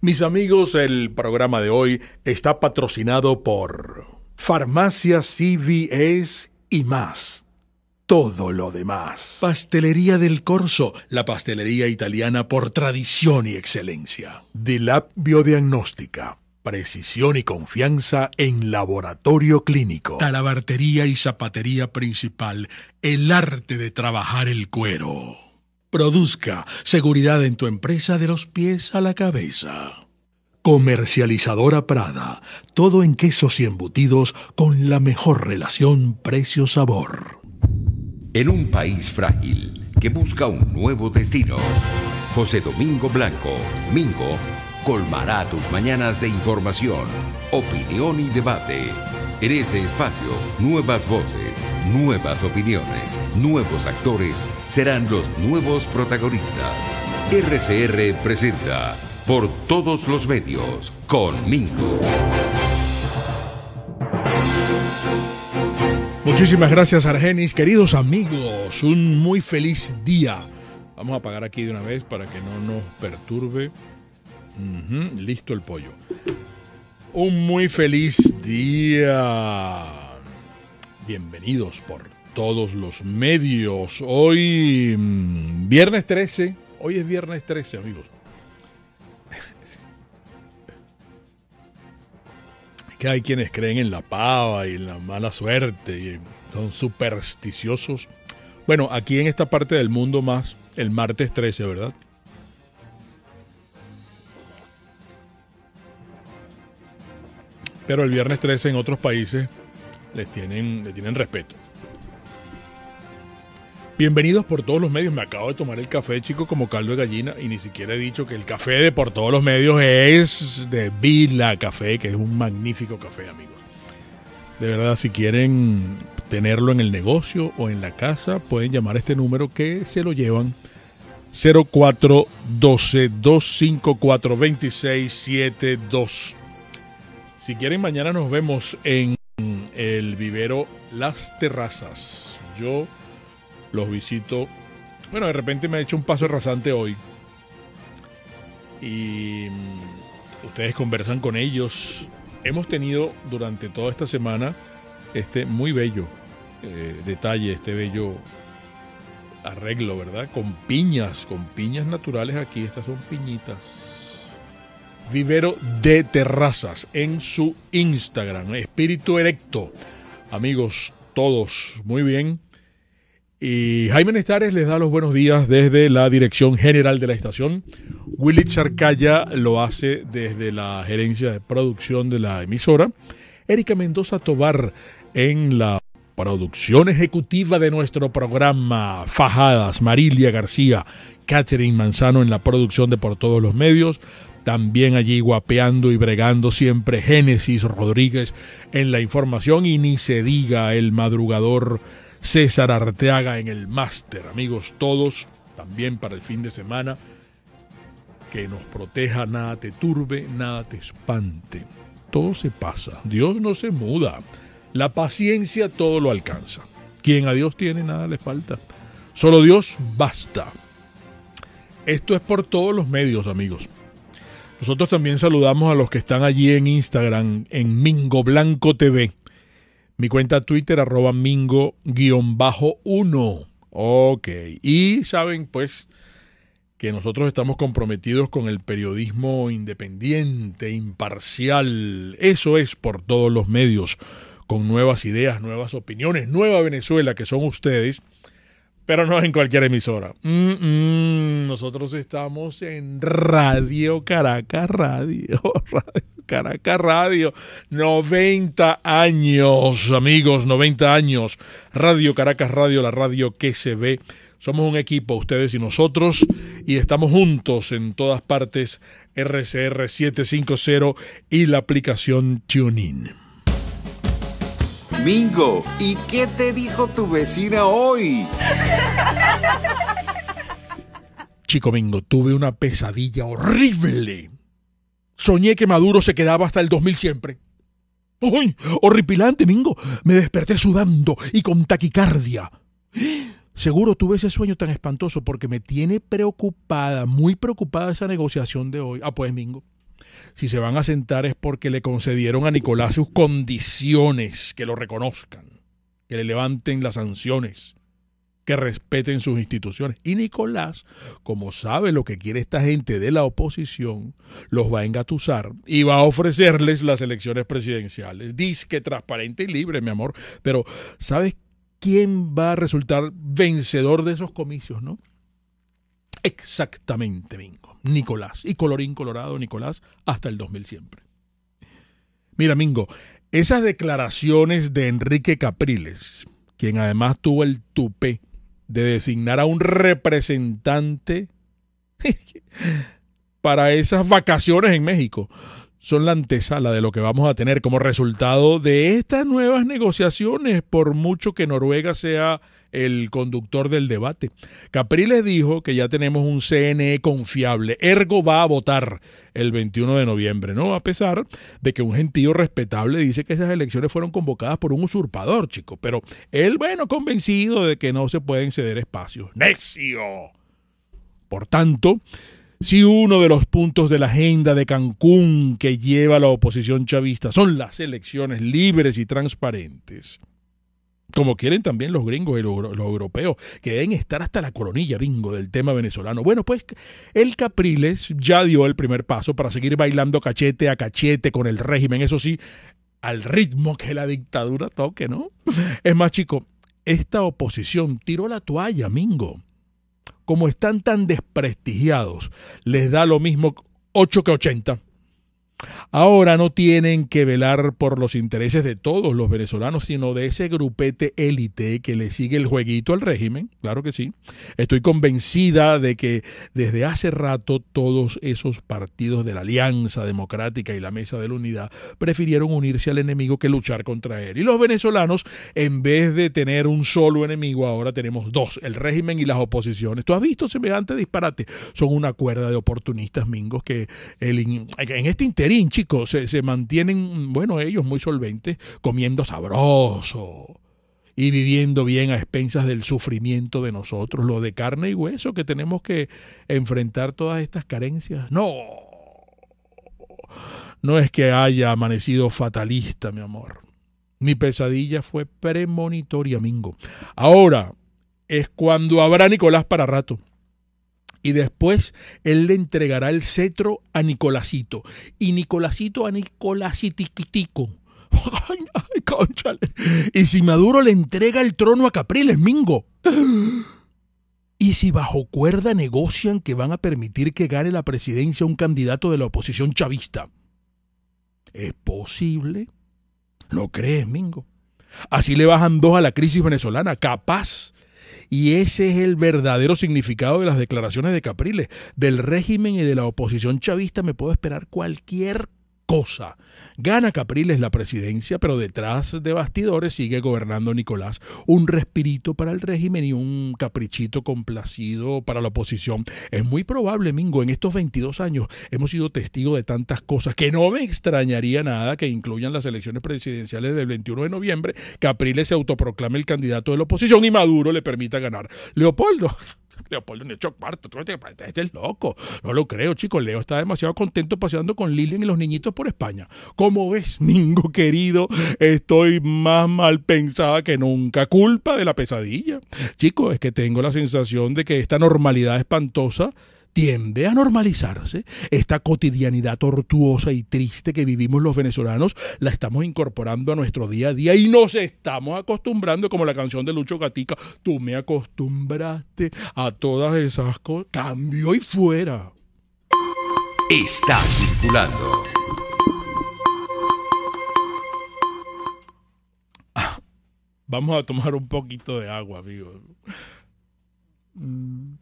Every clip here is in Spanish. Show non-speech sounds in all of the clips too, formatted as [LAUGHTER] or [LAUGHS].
Mis amigos, el programa de hoy está patrocinado por Farmacia CVS y más. Todo lo demás. Pastelería del Corso, la pastelería italiana por tradición y excelencia. Dilab Biodiagnóstica. Precisión y confianza en laboratorio clínico. Talabartería y zapatería principal. El arte de trabajar el cuero. Produzca seguridad en tu empresa de los pies a la cabeza. Comercializadora Prada, todo en quesos y embutidos con la mejor relación precio-sabor. En un país frágil que busca un nuevo destino, José Domingo Blanco, Mingo, colmará tus mañanas de información, opinión y debate en ese espacio, nuevas voces, nuevas opiniones, nuevos actores serán los nuevos protagonistas. RCR presenta por todos los medios con Mingo. Muchísimas gracias Argenis, queridos amigos, un muy feliz día. Vamos a apagar aquí de una vez para que no nos perturbe. Listo el pollo un muy feliz día. Bienvenidos por todos los medios. Hoy, mm, viernes 13. Hoy es viernes 13, amigos. Que hay quienes creen en la pava y en la mala suerte y son supersticiosos. Bueno, aquí en esta parte del mundo más, el martes 13, ¿verdad? Pero el viernes 13 en otros países les tienen, tienen respeto. Bienvenidos por todos los medios. Me acabo de tomar el café, chico, como caldo de gallina. Y ni siquiera he dicho que el café de por todos los medios es de Vila Café, que es un magnífico café, amigos. De verdad, si quieren tenerlo en el negocio o en la casa, pueden llamar a este número que se lo llevan. 0412 254 2672 si quieren, mañana nos vemos en el vivero Las Terrazas. Yo los visito. Bueno, de repente me ha hecho un paso rasante hoy. Y mm, ustedes conversan con ellos. Hemos tenido durante toda esta semana este muy bello eh, detalle, este bello arreglo, ¿verdad? Con piñas, con piñas naturales aquí. Estas son piñitas Vivero de Terrazas en su Instagram. Espíritu Erecto. Amigos, todos muy bien. Y Jaime Nestares les da los buenos días desde la dirección general de la estación. Willy Charcaya lo hace desde la gerencia de producción de la emisora. Erika Mendoza Tobar en la producción ejecutiva de nuestro programa. Fajadas, Marilia García, Catherine Manzano en la producción de Por Todos los Medios. También allí guapeando y bregando siempre Génesis Rodríguez en la información y ni se diga el madrugador César Arteaga en el máster. Amigos todos, también para el fin de semana, que nos proteja, nada te turbe, nada te espante. Todo se pasa, Dios no se muda. La paciencia todo lo alcanza. Quien a Dios tiene, nada le falta. Solo Dios basta. Esto es por todos los medios, amigos. Nosotros también saludamos a los que están allí en Instagram, en Mingo Blanco TV. Mi cuenta Twitter, arroba mingo-1. Ok. Y saben, pues, que nosotros estamos comprometidos con el periodismo independiente, imparcial. Eso es por todos los medios, con nuevas ideas, nuevas opiniones, nueva Venezuela, que son ustedes pero no en cualquier emisora. nosotros estamos en Radio Caracas Radio, [LAUGHS] Radio Caracas Radio, 90 años, amigos, 90 años. Radio Caracas Radio, la radio que se ve. Somos un equipo, ustedes y nosotros, y estamos juntos en todas partes, RCR 750 y la aplicación TuneIn. Mingo, ¿y qué te dijo tu vecina hoy? Chico Mingo, tuve una pesadilla horrible. Soñé que Maduro se quedaba hasta el 2000 siempre. ¡Uy! Horripilante, Mingo. Me desperté sudando y con taquicardia. Seguro tuve ese sueño tan espantoso porque me tiene preocupada, muy preocupada esa negociación de hoy. Ah, pues, Mingo si se van a sentar es porque le concedieron a Nicolás sus condiciones, que lo reconozcan, que le levanten las sanciones, que respeten sus instituciones. Y Nicolás, como sabe lo que quiere esta gente de la oposición, los va a engatusar y va a ofrecerles las elecciones presidenciales. Dice que transparente y libre, mi amor. Pero, ¿sabes quién va a resultar vencedor de esos comicios, no? Exactamente, Mingo. Nicolás. Y colorín colorado, Nicolás, hasta el 2000 siempre. Mira, Mingo, esas declaraciones de Enrique Capriles, quien además tuvo el tupe de designar a un representante [LAUGHS] para esas vacaciones en México, son la antesala de lo que vamos a tener como resultado de estas nuevas negociaciones, por mucho que Noruega sea el conductor del debate. Capriles dijo que ya tenemos un CNE confiable, ergo va a votar el 21 de noviembre, ¿no? A pesar de que un gentío respetable dice que esas elecciones fueron convocadas por un usurpador, chico, pero él, bueno, convencido de que no se pueden ceder espacios. ¡Necio! Por tanto, si uno de los puntos de la agenda de Cancún que lleva la oposición chavista son las elecciones libres y transparentes, como quieren también los gringos y los, europeos, que deben estar hasta la coronilla, bingo, del tema venezolano. Bueno, pues el Capriles ya dio el primer paso para seguir bailando cachete a cachete con el régimen, eso sí, al ritmo que la dictadura toque, ¿no? Es más, chico, esta oposición tiró la toalla, mingo. Como están tan desprestigiados, les da lo mismo 8 que 80. Ahora no tienen que velar por los intereses de todos los venezolanos, sino de ese grupete élite que le sigue el jueguito al régimen, claro que sí. Estoy convencida de que desde hace rato todos esos partidos de la Alianza Democrática y la Mesa de la Unidad prefirieron unirse al enemigo que luchar contra él. Y los venezolanos, en vez de tener un solo enemigo, ahora tenemos dos, el régimen y las oposiciones. ¿Tú has visto semejante disparate? Son una cuerda de oportunistas mingos que en este intento chicos, se, se mantienen, bueno, ellos muy solventes, comiendo sabroso y viviendo bien a expensas del sufrimiento de nosotros, lo de carne y hueso que tenemos que enfrentar todas estas carencias. No, no es que haya amanecido fatalista, mi amor. Mi pesadilla fue premonitoria, Mingo. Ahora es cuando habrá Nicolás para rato y después él le entregará el cetro a Nicolásito. Y Nicolásito a Nicolásitiquitico. [LAUGHS] Ay, conchale. Y si Maduro le entrega el trono a Capriles, Mingo. Y si bajo cuerda negocian que van a permitir que gane la presidencia un candidato de la oposición chavista. ¿Es posible? ¿No crees, Mingo? Así le bajan dos a la crisis venezolana. Capaz y ese es el verdadero significado de las declaraciones de Capriles. Del régimen y de la oposición chavista me puedo esperar cualquier cosa. Gana Capriles la presidencia, pero detrás de bastidores sigue gobernando Nicolás. Un respirito para el régimen y un caprichito complacido para la oposición. Es muy probable, Mingo, en estos 22 años hemos sido testigos de tantas cosas que no me extrañaría nada que incluyan las elecciones presidenciales del 21 de noviembre. Capriles se autoproclame el candidato de la oposición y Maduro le permita ganar. Leopoldo. [LAUGHS] Leopoldo el Marta, este es loco, no lo creo, chicos. Leo está demasiado contento paseando con Lilian y los niñitos por España. Como es, [LAUGHS] Mingo querido, estoy más mal pensada que nunca. Culpa de la pesadilla. Chicos, es que tengo la sensación de que esta normalidad espantosa tiende a normalizarse. Esta cotidianidad tortuosa y triste que vivimos los venezolanos la estamos incorporando a nuestro día a día y nos estamos acostumbrando, como la canción de Lucho Gatica, tú me acostumbraste a todas esas cosas. Cambio y fuera. Está circulando. Vamos a tomar un poquito de agua, amigo. Mm.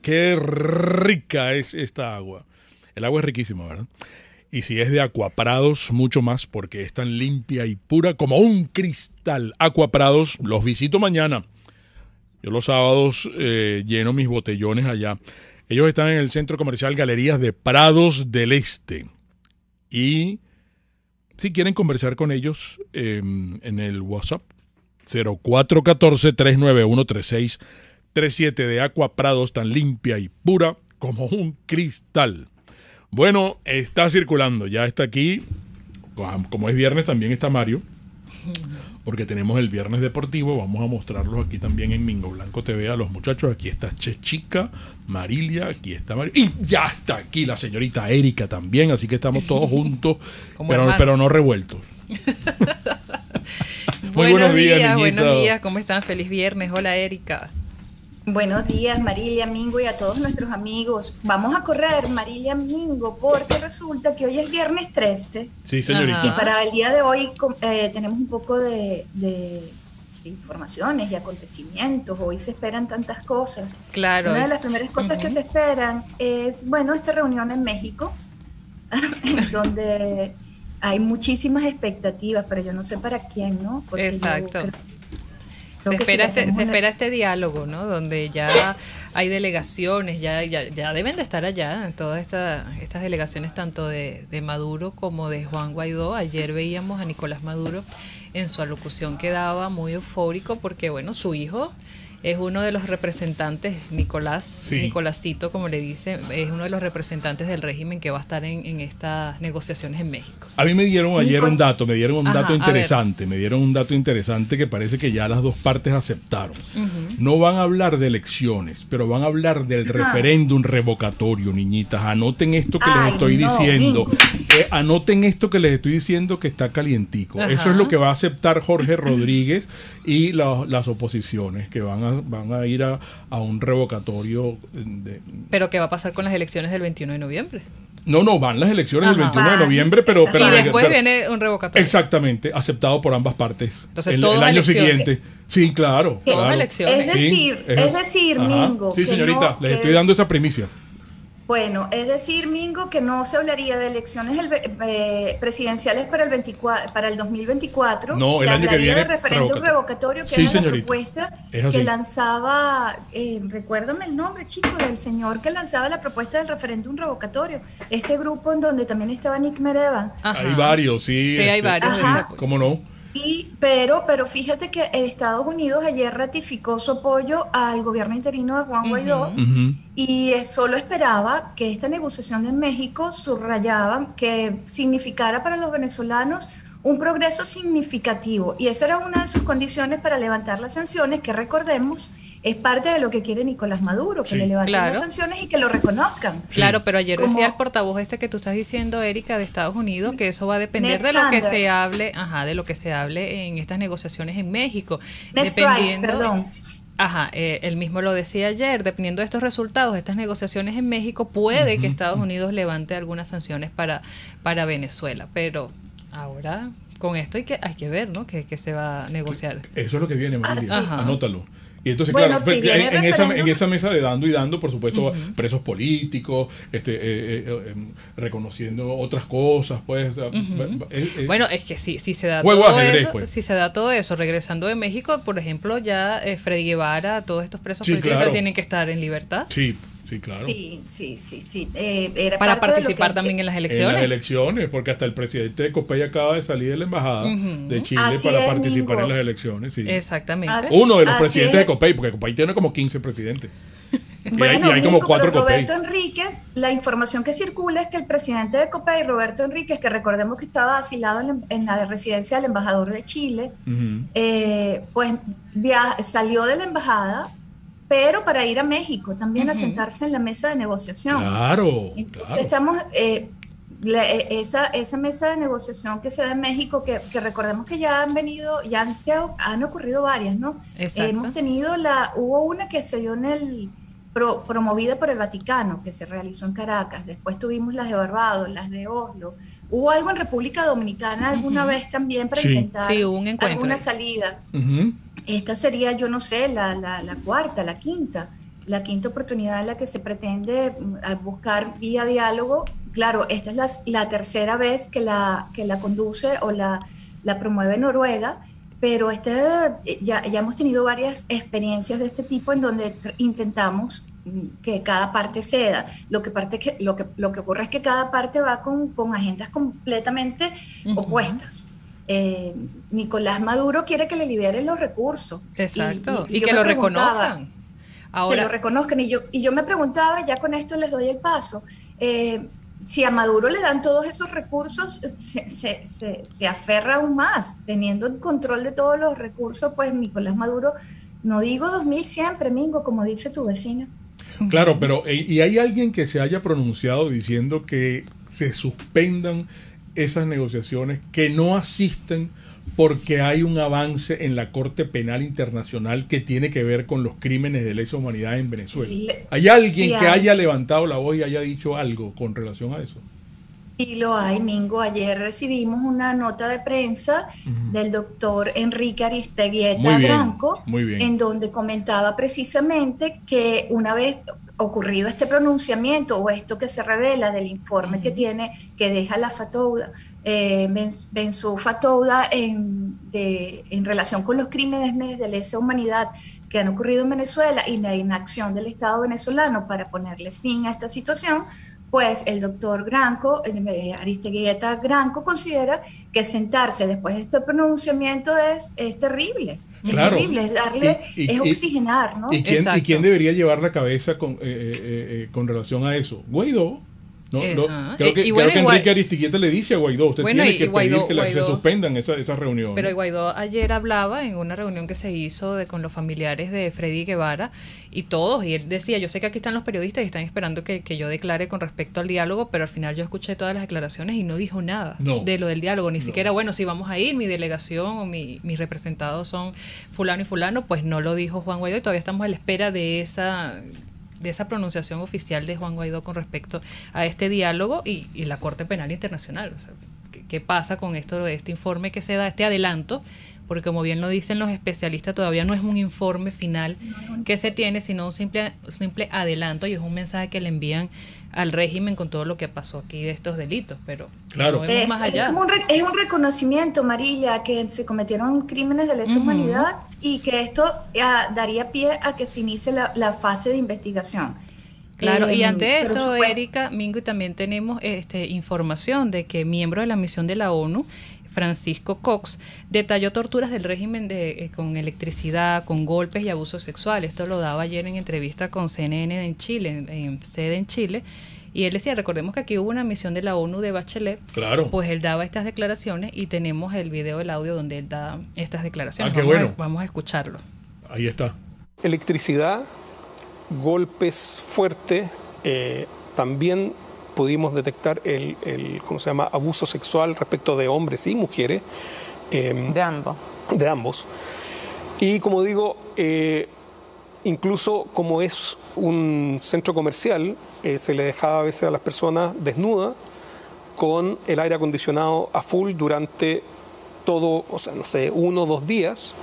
Qué rica es esta agua. El agua es riquísima, ¿verdad? Y si es de acuaprados, mucho más, porque es tan limpia y pura como un cristal. Acuaprados, los visito mañana. Yo los sábados eh, lleno mis botellones allá. Ellos están en el centro comercial Galerías de Prados del Este. Y si quieren conversar con ellos em, en el WhatsApp 0414-391-3637 de Aqua Prados, tan limpia y pura como un cristal. Bueno, está circulando, ya está aquí. Como es viernes, también está Mario porque tenemos el viernes deportivo, vamos a mostrarlos aquí también en Mingo Blanco TV a los muchachos, aquí está Chechica, Marilia, aquí está Marilia, y ya está aquí la señorita Erika también, así que estamos todos [LAUGHS] juntos, pero, pero no revueltos. [LAUGHS] Muy buenos, días buenos días, ¿cómo están? Feliz viernes, hola Erika. Buenos días, Marilia Mingo y a todos nuestros amigos. Vamos a correr, Marilia Mingo, porque resulta que hoy es viernes 13. Sí, señorita. Y para el día de hoy eh, tenemos un poco de, informaciones y acontecimientos. Hoy se esperan tantas cosas. Claro. Una de las primeras cosas que se esperan es, bueno, esta reunión en México, [LAUGHS] donde hay muchísimas expectativas, pero yo no sé para quién, ¿no? Porque Exacto. Se espera, este, se espera, este diálogo, ¿no? Donde ya hay delegaciones, ya, ya, ya deben de estar allá, todas estas delegaciones tanto de, de, Maduro como de Juan Guaidó. Ayer veíamos a Nicolás Maduro en su alocución quedaba muy eufórico porque, bueno, su hijo es uno de los representantes, Nicolás, Nicolásito, como le dice, es uno de los representantes del régimen que va a estar en, estas negociaciones en México. A mí me dieron ayer un dato, me dieron un dato interesante, me dieron un dato interesante que parece que ya las dos partes aceptaron. No van a hablar de elecciones, pero van a hablar del ah. referéndum revocatorio, niñitas. Anoten esto que les estoy diciendo. Eh, anoten esto que les estoy diciendo que está calientico. Eso es lo que va a aceptar Jorge Rodríguez y las oposiciones que van a, van a ir a, un revocatorio. Eh, pero ¿qué va a pasar con las elecciones del 21 de noviembre? No, no, van las elecciones del 21 de noviembre, pero... pero y después viene un revocatorio. Exactamente, aceptado por ambas partes. Entonces, el, año siguiente. Sí, claro. Es decir, es, decir, Sí, señorita, les estoy dando esa primicia. Bueno, es decir, Mingo, que no se hablaría de elecciones eh, presidenciales para el para el 2024. No, se el año que referéndum revocatorio, que era la propuesta que lanzaba, eh, recuérdame el nombre, chico, del señor que lanzaba la propuesta del referéndum revocatorio. Este grupo en donde también estaba Nick Mereva. Hay varios, sí. Sí, hay este, varios. ¿Cómo no? Y, pero, pero fíjate que Estados Unidos ayer ratificó su apoyo al gobierno interino de Juan Guaidó y solo esperaba que esta negociación en México subrayaba que significara para los venezolanos un progreso significativo. Y esa era una de sus condiciones para levantar las sanciones, que recordemos, es parte de lo que quiere Nicolás Maduro, que le levanten las sanciones y que lo reconozcan. Claro, pero ayer decía el portavoz este que tú estás diciendo, Erika, de Estados Unidos, que eso va a depender de lo que se hable, de lo que se hable en estas negociaciones en México. dependiendo, perdón. Ajá, eh, mismo lo decía ayer, dependiendo de estos resultados, estas negociaciones en México, puede que Estados Unidos levante algunas sanciones para, para Venezuela, pero ahora con esto hay que, hay que ver, ¿no? Que, que se va a negociar. Eso es lo que viene, María. Ah, Anótalo y entonces, claro, pues, en, esa, mesa de dando y dando, por supuesto, presos políticos, este, eh, eh, eh, em, reconociendo otras cosas, pues. bueno, es que si se da todo eso. Pues. se da todo eso. Regresando de México, por ejemplo, ya Freddy Guevara, todos estos presos políticos tienen que estar en libertad. Sí, Sí, claro. Sí, sí, sí. sí. Eh, era Para participar también en las elecciones. En las elecciones, porque hasta el presidente de Copey acaba de salir de la embajada de Chile para participar en las elecciones. Exactamente. Uno de los presidentes de Copey, porque Copey tiene como 15 presidentes. y hay, como cuatro COPEI. Roberto Enríquez, la información que circula es que el presidente de Copey, Roberto Enríquez, que recordemos que estaba asilado en la, residencia del embajador de Chile, eh, pues salió de la embajada pero para ir a México también a sentarse en la mesa de negociación. Claro. estamos, eh, eh, esa, esa, mesa de negociación que se da en México, que, recordemos que ya han venido, ya han, han ocurrido varias, ¿no? Exacto. Hemos tenido la, hubo una que se dio en el, promovida por el Vaticano, que se realizó en Caracas, después tuvimos las de Barbados, las de Oslo, hubo algo en República Dominicana alguna vez también para intentar sí, un encuentro alguna salida. Esta sería, yo no sé, la, cuarta, la quinta, la quinta oportunidad en la que se pretende mm, buscar vía diálogo. Claro, esta es la, tercera vez que la, que la conduce o la, promueve Noruega, pero este, eh, ya, hemos tenido varias experiencias de este tipo en donde intentamos mm, que cada parte ceda. Lo que, parte que, lo lo que ocurre es que cada parte va con, agendas completamente opuestas. Eh, Nicolás Maduro quiere que le liberen los recursos. Exacto, y, que lo reconozcan. Ahora... Que lo reconozcan. Y yo, y yo me preguntaba, ya con esto les doy el paso, eh, si a Maduro le dan todos esos recursos, se, se, aferra aún más. Teniendo el control de todos los recursos, pues Nicolás Maduro, no digo 2000 siempre, Mingo, como dice tu vecina. Claro, pero eh, ¿y hay alguien que se haya pronunciado diciendo que se suspendan esas negociaciones que no asisten porque hay un avance en la Corte Penal Internacional que tiene que ver con los crímenes de lesa humanidad en Venezuela. ¿Hay alguien que haya levantado la voz y haya dicho algo con relación a eso? Sí, lo hay, Mingo. Ayer recibimos una nota de prensa del doctor Enrique Aristeguieta Branco, en donde comentaba precisamente que una vez ocurrido este pronunciamiento o esto que se revela del informe que tiene, que deja la Fatouda, eh, su Fatouda en, en relación con los crímenes de lesa humanidad que han ocurrido en Venezuela y la inacción del Estado venezolano para ponerle fin a esta situación, pues el doctor Granco, eh, Aristeguieta Granco, considera que sentarse después de este pronunciamiento es, es terrible. Es terrible, es darle, es oxigenar, ¿no? ¿Y quién, quién debería llevar la cabeza con, eh, eh, eh, eh con relación a eso? Guaidó, no, eh, creo eh, que, que Enrique le dice a Guaidó, usted tiene que pedir que, se suspendan esas reuniones. Pero Guaidó ayer hablaba en una reunión que se hizo de, con los familiares de Freddy Guevara y todos, y él decía, yo sé que aquí están los periodistas y están esperando que, yo declare con respecto al diálogo, pero al final yo escuché todas las declaraciones y no dijo nada de lo del diálogo, ni siquiera, bueno, si vamos a ir, mi delegación o mis representados son fulano y fulano, pues no lo dijo Juan Guaidó y todavía estamos a la espera de esa de esa pronunciación oficial de Juan Guaidó con respecto a este diálogo y, y la Corte Penal Internacional. ¿qué, pasa con esto de este informe que se da, este adelanto porque como bien lo dicen los especialistas, todavía no es un informe final que se tiene, sino un simple, simple adelanto y es un mensaje que le envían al régimen con todo lo que pasó aquí de estos delitos, pero claro. es, más allá. Es, un, reconocimiento, Marilla, que se cometieron crímenes de lesa humanidad y que esto eh, daría pie a que se inicie la, fase de investigación. Claro, y eh, ante esto, Erika, Mingo, también tenemos este, información de que miembros de la misión de la ONU Francisco Cox, detalló torturas del régimen de, eh, con electricidad, con golpes y abusos sexuales. Esto lo daba ayer en entrevista con CNN en Chile, en, sede en Chile. Y él decía, recordemos que aquí hubo una misión de la ONU de Bachelet. Claro. Pues él daba estas declaraciones y tenemos el video, el audio donde él da estas declaraciones. Ah, qué bueno. vamos a escucharlo. Ahí está. Electricidad, golpes fuertes, eh, también pudimos detectar el, ¿cómo se llama? abuso sexual respecto de hombres y mujeres. Em, de ambos. De ambos. Y como digo, eh, incluso como es un centro comercial, eh, se le dejaba a veces a las personas desnuda... con el aire acondicionado a full durante todo, o sea, no sé, uno o dos días,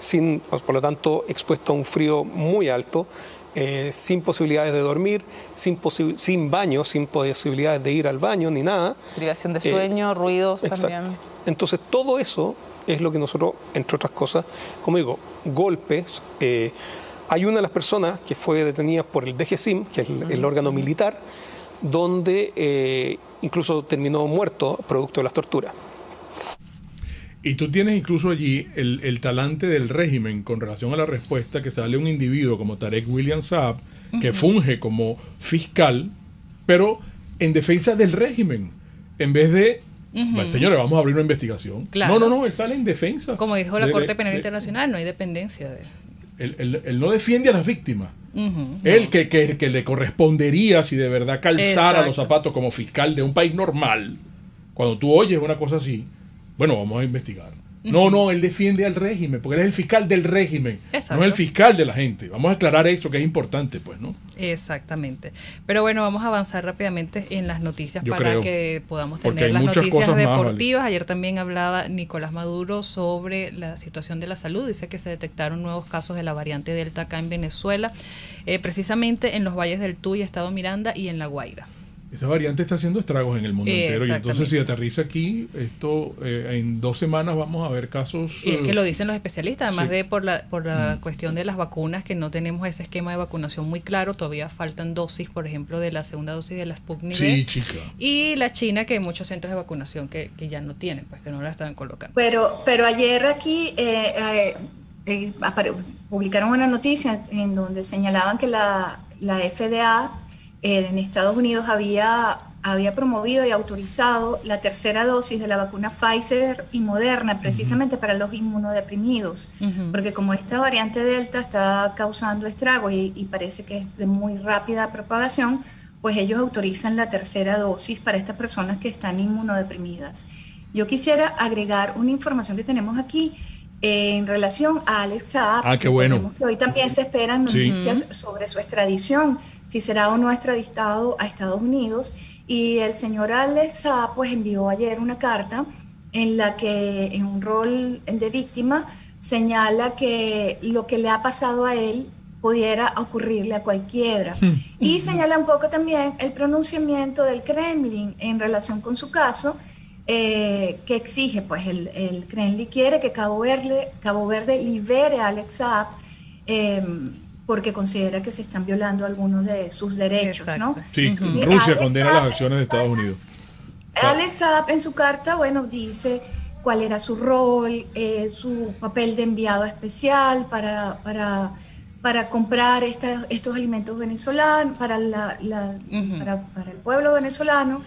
sin, por lo tanto, expuesto a un frío muy alto eh, sin posibilidades de dormir, sin, sin baño, sin posibilidades de ir al baño ni nada. Privación de eh, sueño, ruidos también. Entonces todo eso es lo que nosotros, entre otras cosas, como digo, golpes. Eh, hay una de las personas que fue detenida por el DGCIM, que es el, el órgano militar, donde incluso terminó muerto producto de las torturas. Y tú tienes incluso allí el, talante del régimen con relación a la respuesta que sale un individuo como Tarek William Saab, que funge como fiscal, pero en defensa del régimen, en vez de Señores, vamos a abrir una investigación. No, no, no, él sale en defensa. Como dijo la Corte Penal Internacional, no hay dependencia de él. Él, no defiende a las víctimas. él que, le correspondería si de verdad calzara los zapatos como fiscal de un país normal, cuando tú oyes una cosa así, bueno, vamos a investigar. No, no, él defiende al régimen, porque él es el fiscal del régimen, no es el fiscal de la gente. Vamos a aclarar eso que es importante, pues, ¿no? Exactamente. Pero bueno, vamos a avanzar rápidamente en las noticias para que podamos tener las noticias deportivas. Ayer también hablaba Nicolás Maduro sobre la situación de la salud. Dice que se detectaron nuevos casos de la variante Delta acá en Venezuela, eh, precisamente en los valles del Tuy, Estado Miranda y en La Guaira. Esa variante está haciendo estragos en el mundo eh, entero y entonces si aterriza aquí, esto eh, en dos semanas vamos a ver casos... Y es que eh, lo dicen los especialistas, además de por la, por la mm. cuestión de las vacunas, que no tenemos ese esquema de vacunación muy claro, todavía faltan dosis, por ejemplo, de la segunda dosis de las Sputnik sí, chica. y la China, que hay muchos centros de vacunación que, ya no tienen, pues que no la están colocando. Pero, pero ayer aquí... publicaron una noticia en donde señalaban que la, la FDA en Estados Unidos había, había promovido y autorizado la tercera dosis de la vacuna Pfizer y Moderna, precisamente para los inmunodeprimidos, porque como esta variante Delta está causando estragos y, parece que es de muy rápida propagación, pues ellos autorizan la tercera dosis para estas personas que están inmunodeprimidas. Yo quisiera agregar una información que tenemos aquí eh, en relación a Alexa Saab. Ah, qué bueno. Que hoy también se esperan noticias sobre su extradición si será o no extraditado a Estados Unidos. Y el señor Alex pues envió ayer una carta en la que en un rol de víctima señala que lo que le ha pasado a él pudiera ocurrirle a cualquiera. Hmm. Y señala un poco también el pronunciamiento del Kremlin en relación con su caso, eh, que exige, pues el, Kremlin quiere que Cabo Verde, Cabo Verde libere a Alex Saab, eh, porque considera que se están violando algunos de sus derechos, ¿no? Sí, Rusia condena las acciones de Estados Unidos. Alex Saab en su carta, bueno, dice cuál era su rol, eh, su papel de enviado especial para, para, para comprar estos alimentos venezolanos, para, la, para, para el pueblo venezolano.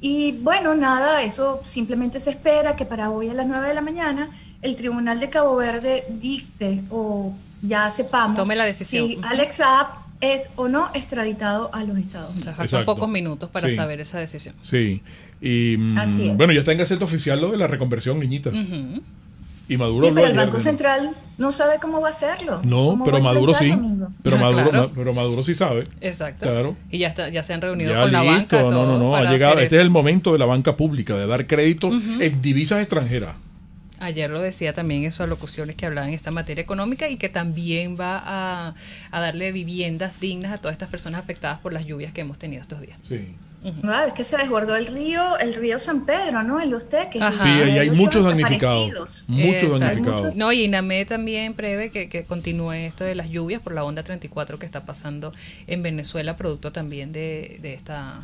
Y bueno, nada, eso simplemente se espera que para hoy a las 9 de la mañana el Tribunal de Cabo Verde dicte o ya sepamos si Alex Saab es o no extraditado a los Estados Unidos. O sea, pocos minutos para saber esa decisión. Sí. Y, mm, Así es. Bueno, ya está en Gaceta Oficial lo de la reconversión, niñita. Y Maduro pero el Banco Central no sabe cómo va a hacerlo. No, pero Maduro sí. Pero ah, Maduro, pero Maduro sí sabe. Exacto. Y ya está, ya se han reunido con la banca. No, no, no. Este es el momento de la banca pública, de dar crédito en divisas extranjeras. Ayer lo decía también en sus alocuciones que hablaban en esta materia económica y que también va a, darle viviendas dignas a todas estas personas afectadas por las lluvias que hemos tenido estos días. Sí. es que se desbordó el río, el río San Pedro, ¿no? El usted que Sí, y hay, muchos damnificados. Muchos No, y INAME también prevé que, continúe esto de las lluvias por la onda 34 que está pasando en Venezuela, producto también de esta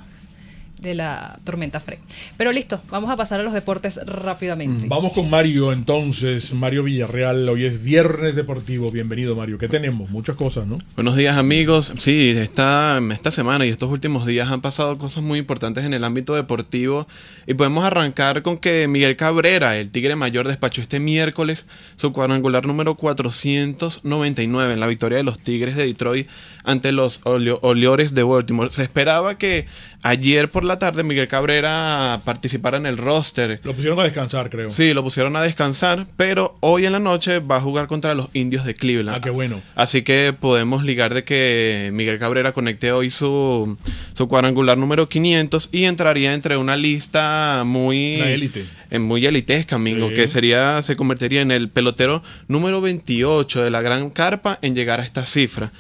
de la tormenta fre Pero listo, vamos a pasar a los deportes rápidamente. Mm. Vamos con Mario entonces, Mario Villarreal, hoy es viernes deportivo, bienvenido Mario, ¿qué tenemos? Muchas cosas, ¿no? Buenos días amigos, sí, esta, esta semana y estos últimos días han pasado cosas muy importantes en el ámbito deportivo y podemos arrancar con que Miguel Cabrera, el Tigre Mayor, despachó este miércoles su cuadrangular número 499 en la victoria de los Tigres de Detroit ante los Oleores de Baltimore. Se esperaba que ayer por la tarde, Miguel Cabrera participara en el roster. Lo pusieron a descansar, creo. Sí, lo pusieron a descansar, pero hoy en la noche va a jugar contra los indios de Cleveland. Ah, qué bueno. Así que podemos ligar de que Miguel Cabrera conecte hoy su, su cuadrangular número 500 y entraría entre una lista muy... La élite. En eh, muy elitesca, Mingo, que sería, se convertiría en el pelotero número 28 de la Gran Carpa en llegar a esta cifra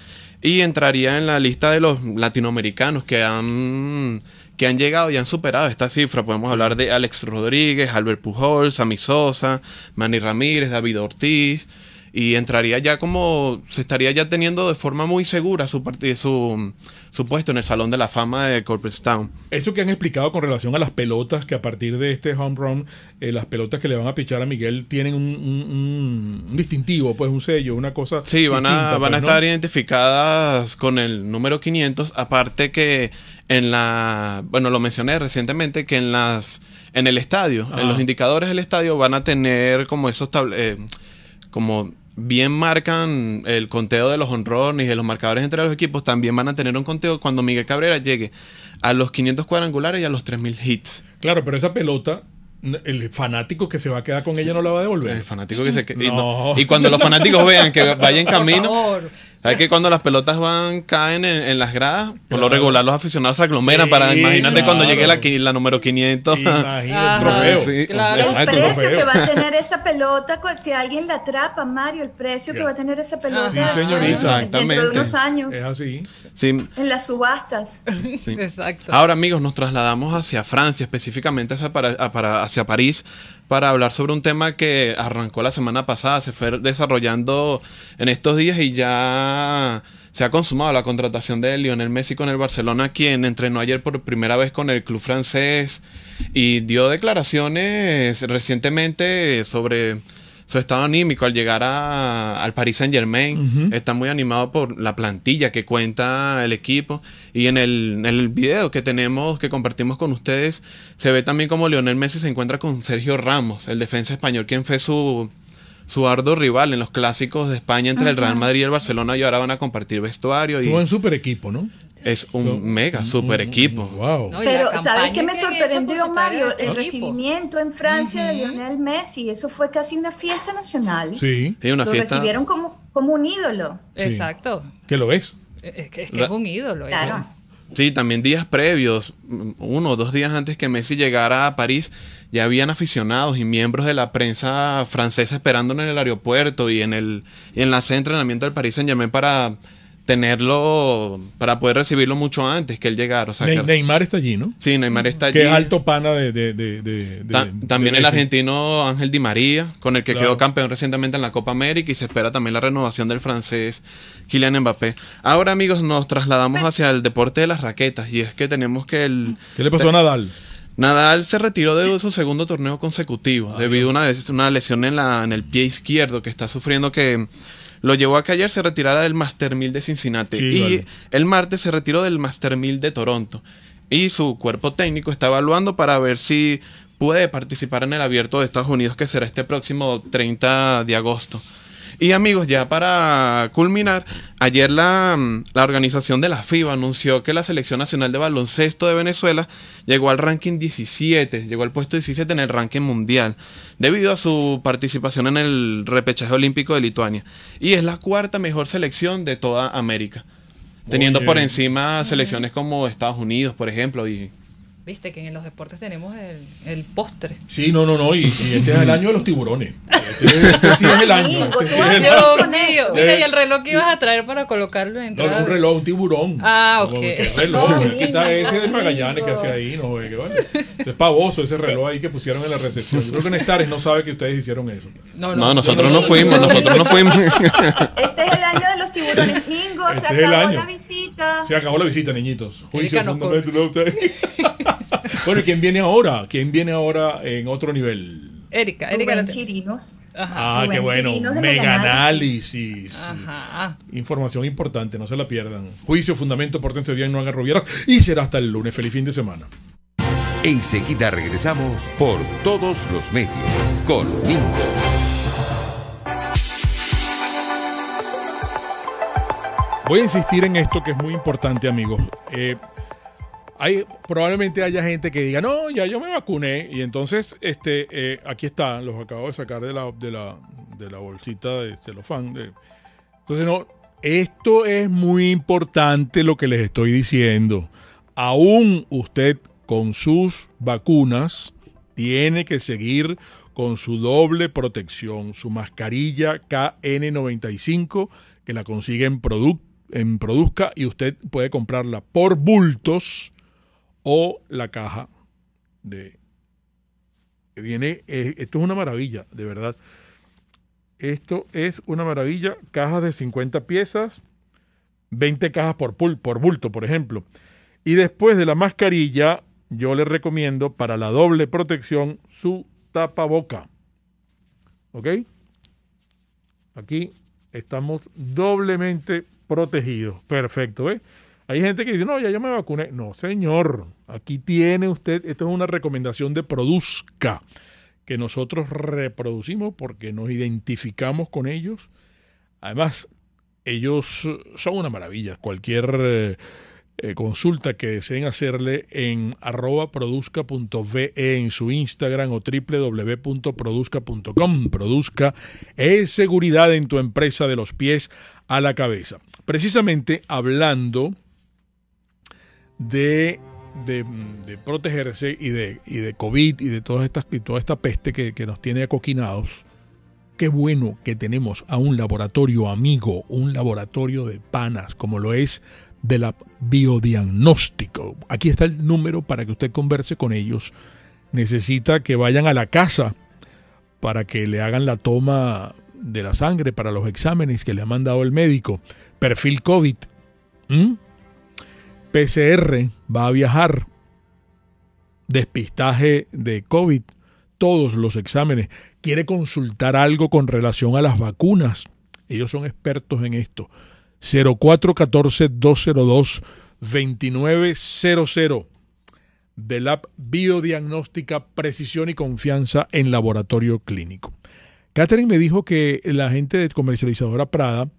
y entraría en la lista de los latinoamericanos que han que han llegado y han superado esta cifra. Podemos hablar de Alex Rodríguez, Albert Pujol, Sammy Sosa, Manny Ramírez, David Ortiz, y entraría ya como se estaría ya teniendo de forma muy segura su, su puesto en el Salón de la Fama de Town. Eso que han explicado con relación a las pelotas, que a partir de este home run, eh, las pelotas que le van a pichar a Miguel tienen un, distintivo, pues un sello, una cosa. Sí, van a, van a pues, estar identificadas con el número 500, aparte que en la, bueno, lo mencioné recientemente, que en las, en el estadio, en los indicadores del estadio van a tener como esos, eh, como bien marcan el conteo de los honrones y de los marcadores entre los equipos, también van a tener un conteo cuando Miguel Cabrera llegue a los 500 cuadrangulares y a los 3000 hits. Claro, pero esa pelota el fanático que se va a quedar con ella no la va a devolver. El fanático que se y, y, cuando los fanáticos vean que [LAUGHS] vaya en camino, ¿Sabes que cuando las pelotas van, caen en, las gradas? Por lo regular los aficionados se aglomeran para, imagínate cuando llegue la, la número 500. [LAUGHS] El precio que va a [LAUGHS] tener esa pelota, si alguien la atrapa, Mario, el precio que va a tener esa pelota. Sí, señorita. Exactamente. Dentro de unos años. Es así. En las subastas. [LAUGHS] Exacto. Ahora, amigos, nos trasladamos hacia Francia, específicamente hacia París, para hablar sobre un tema que arrancó la semana pasada, se fue desarrollando en estos días y ya se ha consumado la contratación de Lionel Messi con el Barcelona, quien entrenó ayer por primera vez con el club francés y dio declaraciones recientemente sobre su estado anímico al llegar a, al Paris Saint Germain está muy animado por la plantilla que cuenta el equipo. Y en el, video que tenemos, que compartimos con ustedes, se ve también como Lionel Messi se encuentra con Sergio Ramos, el defensa español, quien fue su, su arduo rival en los clásicos de España entre el Real Madrid y el Barcelona y ahora van a compartir vestuario. Y... Fue un super equipo, ¿no? Es un mega mm, super mm, equipo. Mm, Pero ¿sabes qué me sorprendió, Mario? El recibimiento en Francia de Lionel Messi. Eso fue casi una fiesta nacional. Sí. una lo recibieron como, como un ídolo. Exacto. Que lo es. E, es que, es, un ídolo. Claro. Sí, también días previos, uno o dos días antes que Messi llegara a París, ya habían aficionados y miembros de la prensa francesa esperándolo en el aeropuerto y en el en de entrenamiento del París Saint Germain para tenerlo para poder recibirlo mucho antes que él llegara. Neymar está allí, ¿no? Sí, Neymar está allí. Qué alto pana de... de, de, también el argentino Ángel Di María, con el que quedó campeón recientemente en la Copa América y se espera también la renovación del francés Kylian Mbappé. Ahora, amigos, nos trasladamos hacia el deporte de las raquetas y es que tenemos que el... ¿Qué le pasó a Nadal? Nadal se retiró de su segundo torneo consecutivo debido a una, una lesión la, en el pie izquierdo que está sufriendo que lo llevó a que ayer se retirara del Master 1000 de Cincinnati y el martes se retiró del Master 1000 de Toronto. Y su cuerpo técnico está evaluando para ver si puede participar en el abierto de Estados Unidos que será este próximo 30 de agosto. Y amigos, ya para culminar, ayer mm, la, organización de la FIBA anunció que la Selección Nacional de Baloncesto de Venezuela llegó al ranking 17, llegó al puesto 17 en el ranking mundial, debido a su participación en el repechaje olímpico de Lituania. Y es la cuarta mejor selección de toda América, teniendo por encima selecciones como Estados Unidos, por ejemplo, y Viste que en los deportes tenemos el, postre. Sí, no, no, no. Y, este es el año de los tiburones. Este, este sí es el año. Este sí es el Mira, eh, y el reloj que ibas a traer para colocarlo en No, un reloj, un tiburón. Ah, ok. ¿Qué reloj? está ese de Magallanes que hacía ahí? No, Es pavoso ese reloj ahí que pusieron en la recepción. Yo creo que Nestares no sabe que ustedes hicieron eso. No, no, no nosotros no este fuimos, nosotros no fuimos. Este es el año de los tiburones. Mingo, este se acabó la visita. Se acabó la visita, niñitos. Juicio, bueno, quién viene ahora? ¿Quién viene ahora en otro nivel? Erika, Erika Chirinos. Ajá. Ah, qué bueno. Mega análisis. Información importante, no se la pierdan. Juicio, fundamento, portense bien, no hagan rubieros Y será hasta el lunes. Feliz fin de semana. Enseguida regresamos por todos los medios con Voy a insistir en esto que es muy importante, amigos. Eh, probablemente haya gente que diga, no, ya yo me vacuné. Y entonces, este, eh, aquí está, los acabo de sacar de la, de la, de la bolsita de celofán. entonces, no, esto es muy importante lo que les estoy diciendo. Aún usted con sus vacunas tiene que seguir con su doble protección, su mascarilla KN95, que la consigue en, en Produzca y usted puede comprarla por bultos o la caja de que viene eh, esto es una maravilla de verdad esto es una maravilla cajas de 50 piezas 20 cajas por, por bulto por ejemplo y después de la mascarilla yo le recomiendo para la doble protección su tapaboca ok aquí estamos doblemente protegidos perfecto ¿eh? Hay gente que dice, no, ya yo me vacuné. No, señor, aquí tiene usted, esto es una recomendación de Produzca, que nosotros reproducimos porque nos identificamos con ellos. Además, ellos son una maravilla. Cualquier eh, consulta que deseen hacerle en arroba en su Instagram o www.produzca.com. Produzca es seguridad en tu empresa de los pies a la cabeza. Precisamente hablando de, protegerse y de, de COVID y de todas estas, toda esta peste que, nos tiene acoquinados, qué bueno que tenemos a un laboratorio amigo, un laboratorio de panas, como lo es de la biodiagnóstico. Aquí está el número para que usted converse con ellos. Necesita que vayan a la casa para que le hagan la toma de la sangre para los exámenes que le ha mandado el médico. Perfil COVID. ¿Mm? PCR, va a viajar, despistaje de COVID, todos los exámenes, quiere consultar algo con relación a las vacunas. Ellos son expertos en esto. 0414-202-2900 de la Biodiagnóstica Precisión y Confianza en Laboratorio Clínico. Catherine me dijo que la gente de comercializadora Prada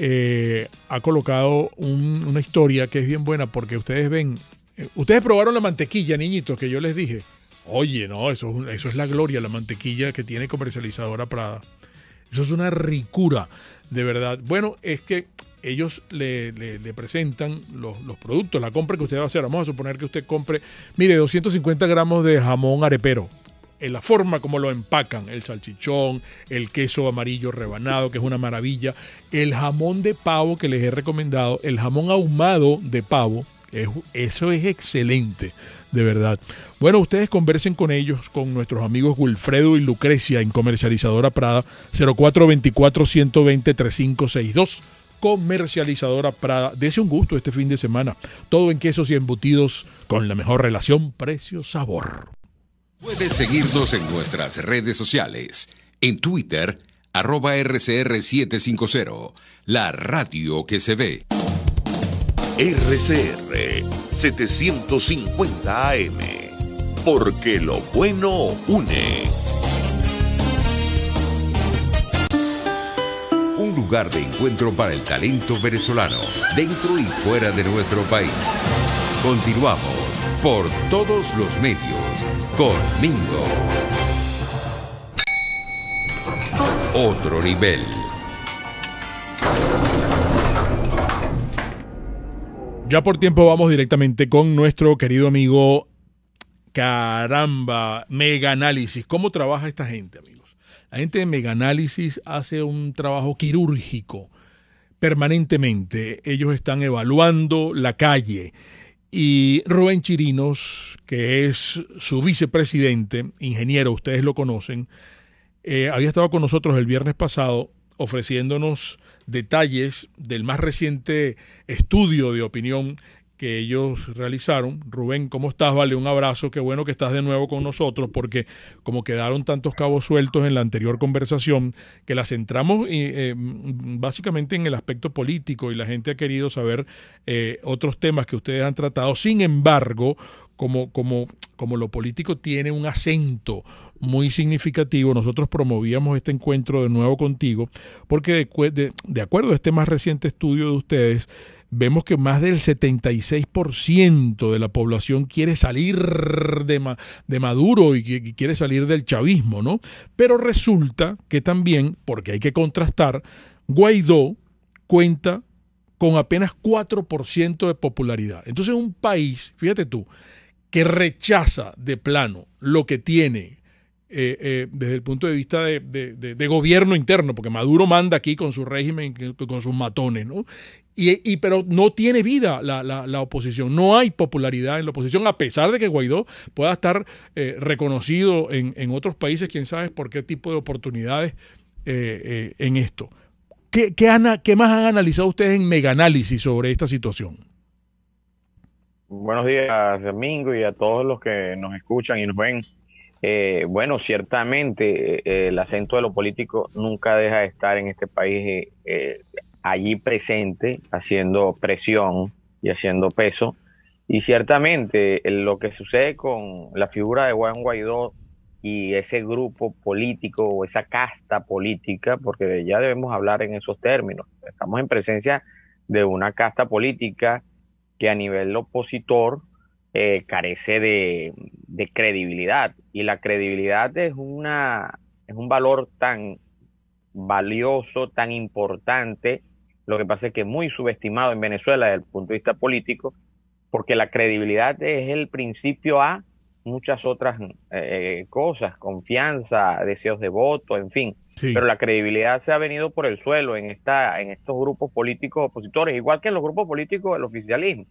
eh, ha colocado una historia que es bien buena porque ustedes ven, eh, ustedes probaron la mantequilla, niñitos, que yo les dije. Oye, no, eso es, eso es la gloria, la mantequilla que tiene comercializadora Prada. Eso es una ricura, de verdad. Bueno, es que ellos le, presentan los, los, productos, la compra que usted va a hacer. Vamos a suponer que usted compre, mire, 250 gramos de jamón arepero en la forma como lo empacan, el salchichón, el queso amarillo rebanado, que es una maravilla, el jamón de pavo que les he recomendado, el jamón ahumado de pavo, eso es excelente, de verdad. Bueno, ustedes conversen con ellos, con nuestros amigos Wilfredo y Lucrecia en Comercializadora Prada, 0424-120-3562. Comercializadora Prada. Dese un gusto este fin de semana. Todo en quesos y embutidos con la mejor relación precio-sabor. Puedes seguirnos en nuestras redes sociales. En Twitter, arroba RCR750, la radio que se ve. RCR 750 AM, porque lo bueno une. Un lugar de encuentro para el talento venezolano, dentro y fuera de nuestro país. Continuamos por todos los medios Mingo. Otro nivel. Ya por tiempo vamos directamente con nuestro querido amigo Caramba, Mega Análisis. ¿Cómo trabaja esta gente, amigos? La gente de Mega Análisis hace un trabajo quirúrgico permanentemente. Ellos están evaluando la calle y Rubén Chirinos, que es su vicepresidente, ingeniero, ustedes lo conocen, eh, había estado con nosotros el viernes pasado ofreciéndonos detalles del más reciente estudio de opinión que ellos realizaron. Rubén, ¿cómo estás? Vale, un abrazo. Qué bueno que estás de nuevo con nosotros, porque como quedaron tantos cabos sueltos en la anterior conversación, que las centramos eh, básicamente en el aspecto político y la gente ha querido saber eh, otros temas que ustedes han tratado. Sin embargo, como, como, como lo político tiene un acento muy significativo, nosotros promovíamos este encuentro de nuevo contigo, porque de, de acuerdo a este más reciente estudio de ustedes, vemos que más del 76% de la población quiere salir de, de Maduro y, quiere salir del chavismo, ¿no? Pero resulta que también, porque hay que contrastar, Guaidó cuenta con apenas 4% de popularidad. Entonces un país, fíjate tú, que rechaza de plano lo que tiene eh, eh, desde el punto de vista de, gobierno interno, porque Maduro manda aquí con su régimen, con sus matones, ¿no? Y, pero no tiene vida la, oposición, no hay popularidad en la oposición, a pesar de que Guaidó pueda estar eh, reconocido en, otros países, quién sabe por qué tipo de oportunidades eh, eh, en esto. ¿Qué, qué, más han analizado ustedes en Meganálisis sobre esta situación? Buenos días, Domingo, y a todos los que nos escuchan y nos ven. bueno, ciertamente el acento de lo político nunca deja de estar en este país allí presente, haciendo presión y haciendo peso. Y ciertamente eh, lo que sucede con la figura de Juan Guaidó y ese grupo político o esa casta política, porque ya debemos hablar en esos términos, estamos en presencia de una casta política que a nivel opositor eh, carece de, de, credibilidad. Y la credibilidad es, una, es un valor tan valioso, tan importante, lo que pasa es que es muy subestimado en Venezuela desde el punto de vista político, porque la credibilidad es el principio a muchas otras eh, eh, cosas, confianza, deseos de voto, en fin. Pero la credibilidad se ha venido por el suelo en, esta, en estos grupos políticos opositores, igual que en los grupos políticos del oficialismo.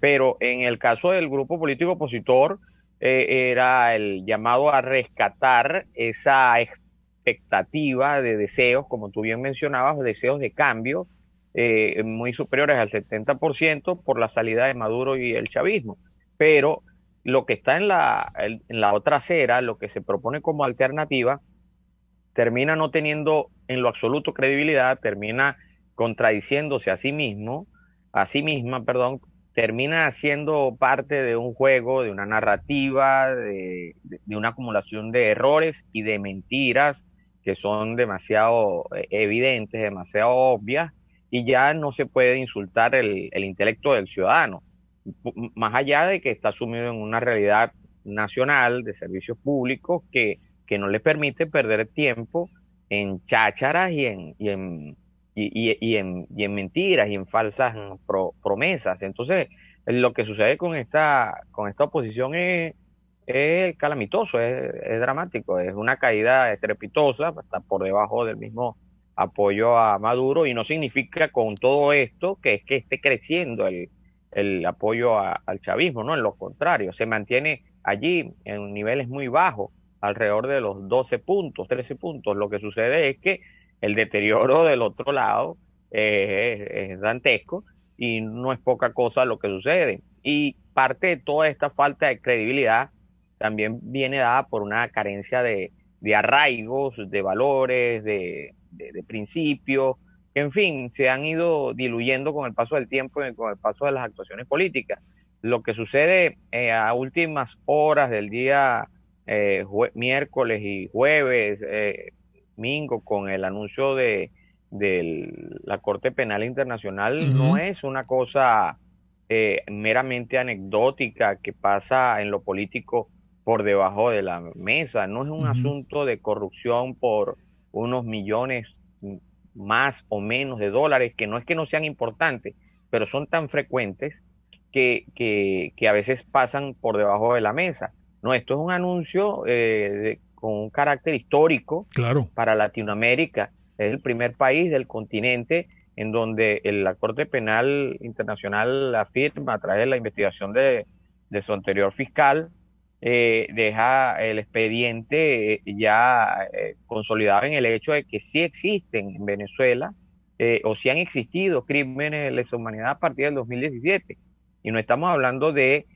Pero en el caso del grupo político opositor, eh, era el llamado a rescatar esa expectativa de deseos, como tú bien mencionabas, deseos de cambio, eh, muy superiores al 70% por la salida de Maduro y el chavismo. Pero lo que está en la, otra acera, lo que se propone como alternativa, termina no teniendo en lo absoluto credibilidad, termina contradiciéndose a sí mismo, a sí misma, perdón, termina siendo parte de un juego, de una narrativa, de, una acumulación de errores y de mentiras que son demasiado eh, evidentes, demasiado obvias, y ya no se puede insultar el, el intelecto del ciudadano, más allá de que está sumido en una realidad nacional de servicios públicos que, que no le permite perder tiempo en chácharas y en, y en, mentiras y en falsas promesas. Entonces, lo que sucede con esta, con esta oposición es, calamitoso, es dramático, es una caída estrepitosa, está por debajo del mismo apoyo a Maduro y no significa con todo esto que es que esté creciendo el, apoyo al chavismo, no, en lo contrario, se mantiene allí en niveles muy bajos, alrededor de los 12 puntos, 13 puntos. Lo que sucede es que el deterioro del otro lado eh, es, dantesco y no es poca cosa lo que sucede. Y parte de toda esta falta de credibilidad también viene dada por una carencia de arraigos, de valores, de, de, en fin, se han ido diluyendo con el paso del tiempo y con el paso de las actuaciones políticas. Lo que sucede eh, a últimas horas del día eh, miércoles y jueves, eh, domingo, con el anuncio de, la Corte Penal Internacional, no es una cosa meramente anecdótica que pasa en lo político por debajo de la mesa, no es un asunto de corrupción por unos millones más o menos de dólares, que no es que no sean importantes, pero son tan frecuentes que, que, que a veces pasan por debajo de la mesa. No, esto es un anuncio eh, con un carácter histórico claro. para Latinoamérica. Es el primer país del continente en donde la Corte Penal Internacional afirma a través de la investigación de, de su anterior fiscal eh, deja el expediente eh, ya eh, consolidado en el hecho de que sí existen en Venezuela o si han existido crímenes de lesa humanidad a partir del 2017. Y no estamos hablando de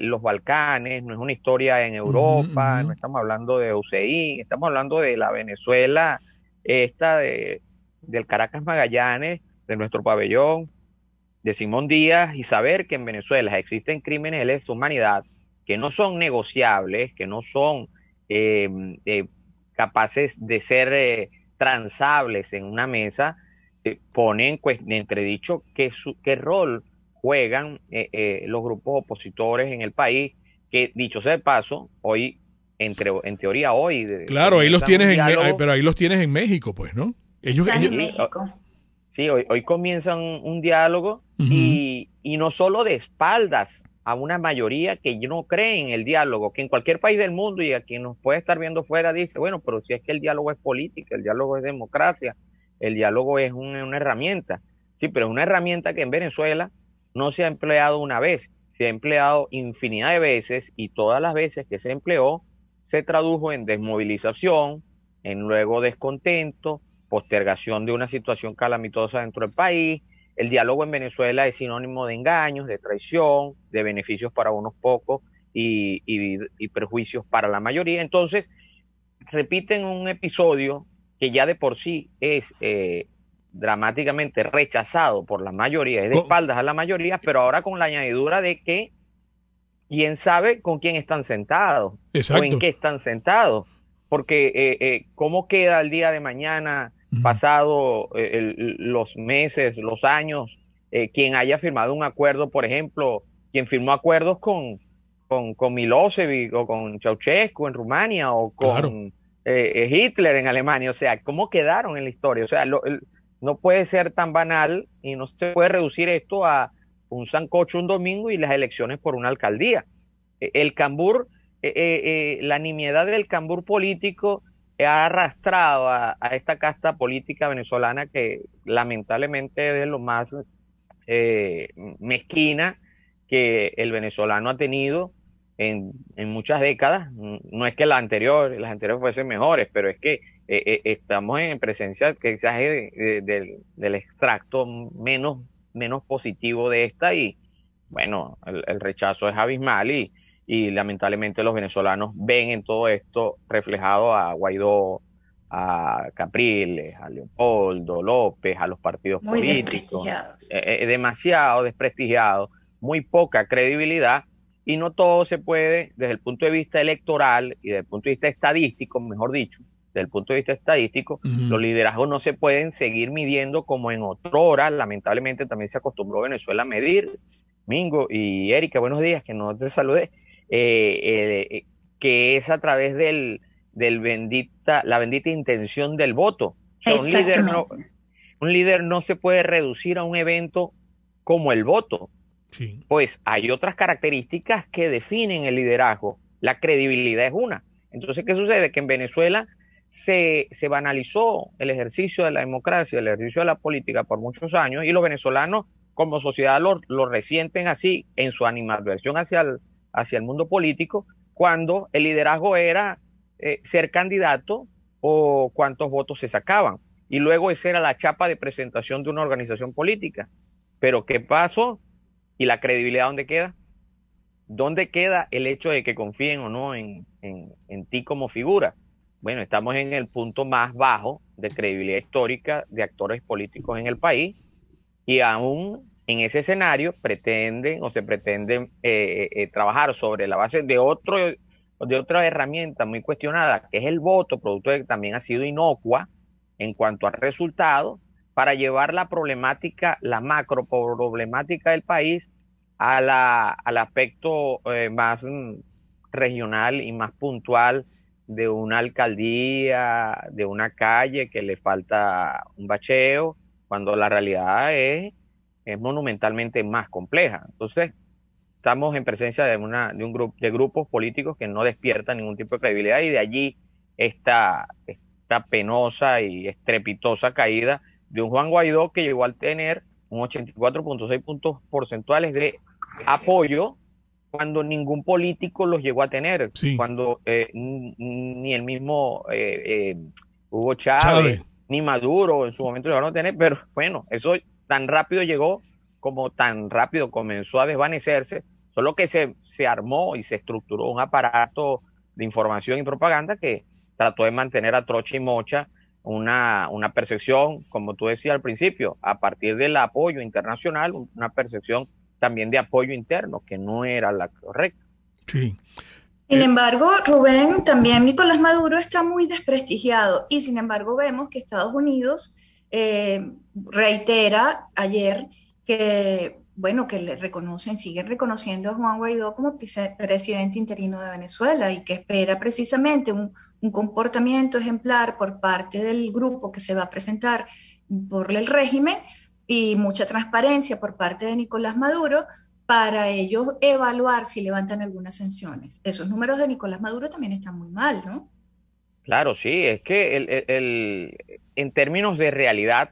los Balcanes, no es una historia en Europa, no estamos hablando de UCI, estamos hablando de la Venezuela, esta de, del Caracas Magallanes, de nuestro pabellón, de Simón Díaz, y saber que en Venezuela existen crímenes de lesa humanidad que no son negociables, que no son eh, eh, capaces de ser eh, transables en una mesa, ponen pues, en entredicho qué, qué rol juegan los grupos opositores en el país, que dicho sea de paso, hoy, entre, en teoría hoy... claro, ahí los tienes en, pero ahí los tienes en México, pues, ¿no? Ellos, Sí, hoy, hoy comienzan un, diálogo y no solo de espaldas a una mayoría que no cree en el diálogo, que en cualquier país del mundo y a quien nos puede estar viendo fuera dice, bueno, pero si es que el diálogo es política, el diálogo es democracia, el diálogo es una herramienta. Sí, pero es una herramienta que en Venezuela no se ha empleado una vez, se ha empleado infinidad de veces y todas las veces que se empleó se tradujo en desmovilización, en luego descontento, postergación de una situación calamitosa dentro del país, el diálogo en Venezuela es sinónimo de engaños, de traición, de beneficios para unos pocos y, perjuicios para la mayoría. Entonces, repiten un episodio que ya de por sí es eh, dramáticamente rechazado por la mayoría, es de espaldas a la mayoría, pero ahora con la añadidura de que quién sabe con quién están sentados o en qué están sentados, porque eh, eh, cómo queda el día de mañana pasado eh, los meses, los años, eh, quien haya firmado un acuerdo, por ejemplo, quien firmó acuerdos con, con, Milosevic o con Ceausescu en Rumania o con eh, Hitler en Alemania. O sea, ¿cómo quedaron en la historia? O sea, no puede ser tan banal y no se puede reducir esto a un sancocho un domingo y las elecciones por una alcaldía. E, el cambur, e, e, la nimiedad del cambur político ha arrastrado a, esta casta política venezolana que lamentablemente es lo más eh, mezquina que el venezolano ha tenido en, muchas décadas. No es que la anterior, las anteriores fuesen mejores, pero es que eh, eh, estamos en presencia del, extracto menos, menos positivo de esta y bueno, el, el rechazo es abismal y, y lamentablemente los venezolanos ven en todo esto reflejado a Guaidó, a Capriles, a Leopoldo, López, a los partidos muy políticos. Desprestigiados. Eh, eh, demasiado desprestigiados, muy poca credibilidad y no todo se puede desde el punto de vista electoral y desde el punto de vista estadístico, mejor dicho, desde el punto de vista estadístico, los liderazgos no se pueden seguir midiendo como en hora. lamentablemente también se acostumbró Venezuela a medir. Mingo y Erika, buenos días, que no te saludé. Eh, eh, que es a través del, del bendita, la bendita intención del voto. un, líder no, se puede reducir a un evento como el voto. Pues hay otras características que definen el liderazgo. La credibilidad es una. Entonces, ¿qué sucede? Que en Venezuela se, se, banalizó el ejercicio de la democracia, el ejercicio de la política por muchos años y los venezolanos como sociedad lo, lo resienten así en su animadversión hacia el, hacia el mundo político, cuando el liderazgo era eh, ser candidato o cuántos votos se sacaban. Y luego esa era la chapa de presentación de una organización política. Pero ¿qué pasó? ¿Y la credibilidad dónde queda? ¿Dónde queda el hecho de que confíen o no en, en ti como figura? Bueno, estamos en el punto más bajo de credibilidad histórica de actores políticos en el país y aún en ese escenario pretenden o se pretenden eh, eh, eh, trabajar sobre la base de otro de otra herramienta muy cuestionada, que es el voto, producto de que también ha sido inocua en cuanto a resultados, para llevar la problemática, la macro problemática del país a la, al aspecto más mm, regional y más puntual de una alcaldía, de una calle que le falta un bacheo, cuando la realidad es es monumentalmente más compleja. Entonces, estamos en presencia de, una, de un grupo de grupos políticos que no despiertan ningún tipo de credibilidad y de allí esta, esta penosa y estrepitosa caída de un Juan Guaidó que llegó a tener un 84.6 puntos porcentuales de apoyo cuando ningún político los llegó a tener, cuando eh, ni el mismo eh, eh, Hugo Chávez, ni Maduro en su momento llegaron a tener, pero bueno, eso tan rápido llegó como tan rápido comenzó a desvanecerse, solo que se, se armó y se estructuró un aparato de información y propaganda que trató de mantener a trocha y mocha una, una percepción, como tú decías al principio, a partir del apoyo internacional, una percepción también de apoyo interno, que no era la correcta. Sí. Sin eh, embargo, Rubén, también Nicolás Maduro está muy desprestigiado y sin embargo vemos que Estados Unidos eh, reitera ayer que, bueno, que le reconocen, siguen reconociendo a Juan Guaidó como presidente interino de Venezuela y que espera precisamente un, comportamiento ejemplar por parte del grupo que se va a presentar por el régimen y mucha transparencia por parte de Nicolás Maduro para ellos evaluar si levantan algunas sanciones. Esos números de Nicolás Maduro también están muy mal, ¿no? Claro, sí, es que el, en términos de realidad,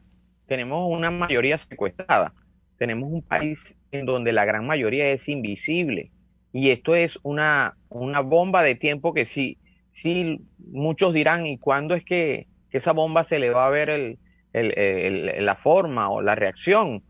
tenemos una mayoría secuestrada. Tenemos un país en donde la gran mayoría es invisible. Y esto es una, una bomba de tiempo que sí, muchos dirán, ¿y cuándo es que, esa bomba se le va a ver el, la forma o la reacción?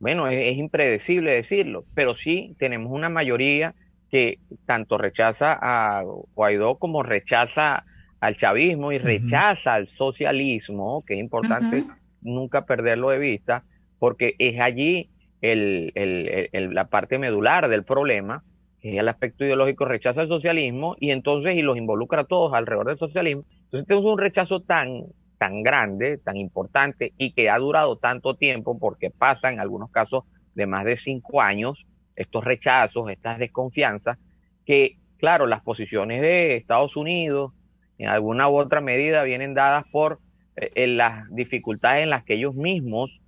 Bueno, es, es impredecible decirlo, pero sí tenemos una mayoría que tanto rechaza a Guaidó como rechaza al chavismo y rechaza al socialismo, que es importante nunca perderlo de vista, porque es allí la parte medular del problema, que es el aspecto ideológico, rechaza el socialismo y entonces y los involucra a todos alrededor del socialismo. Entonces tenemos un rechazo tan, tan grande, tan importante y que ha durado tanto tiempo, porque pasa en algunos casos de más de cinco años estos rechazos, estas desconfianzas, que claro, las posiciones de Estados Unidos, en alguna u otra medida vienen dadas por eh, las dificultades en las que ellos mismos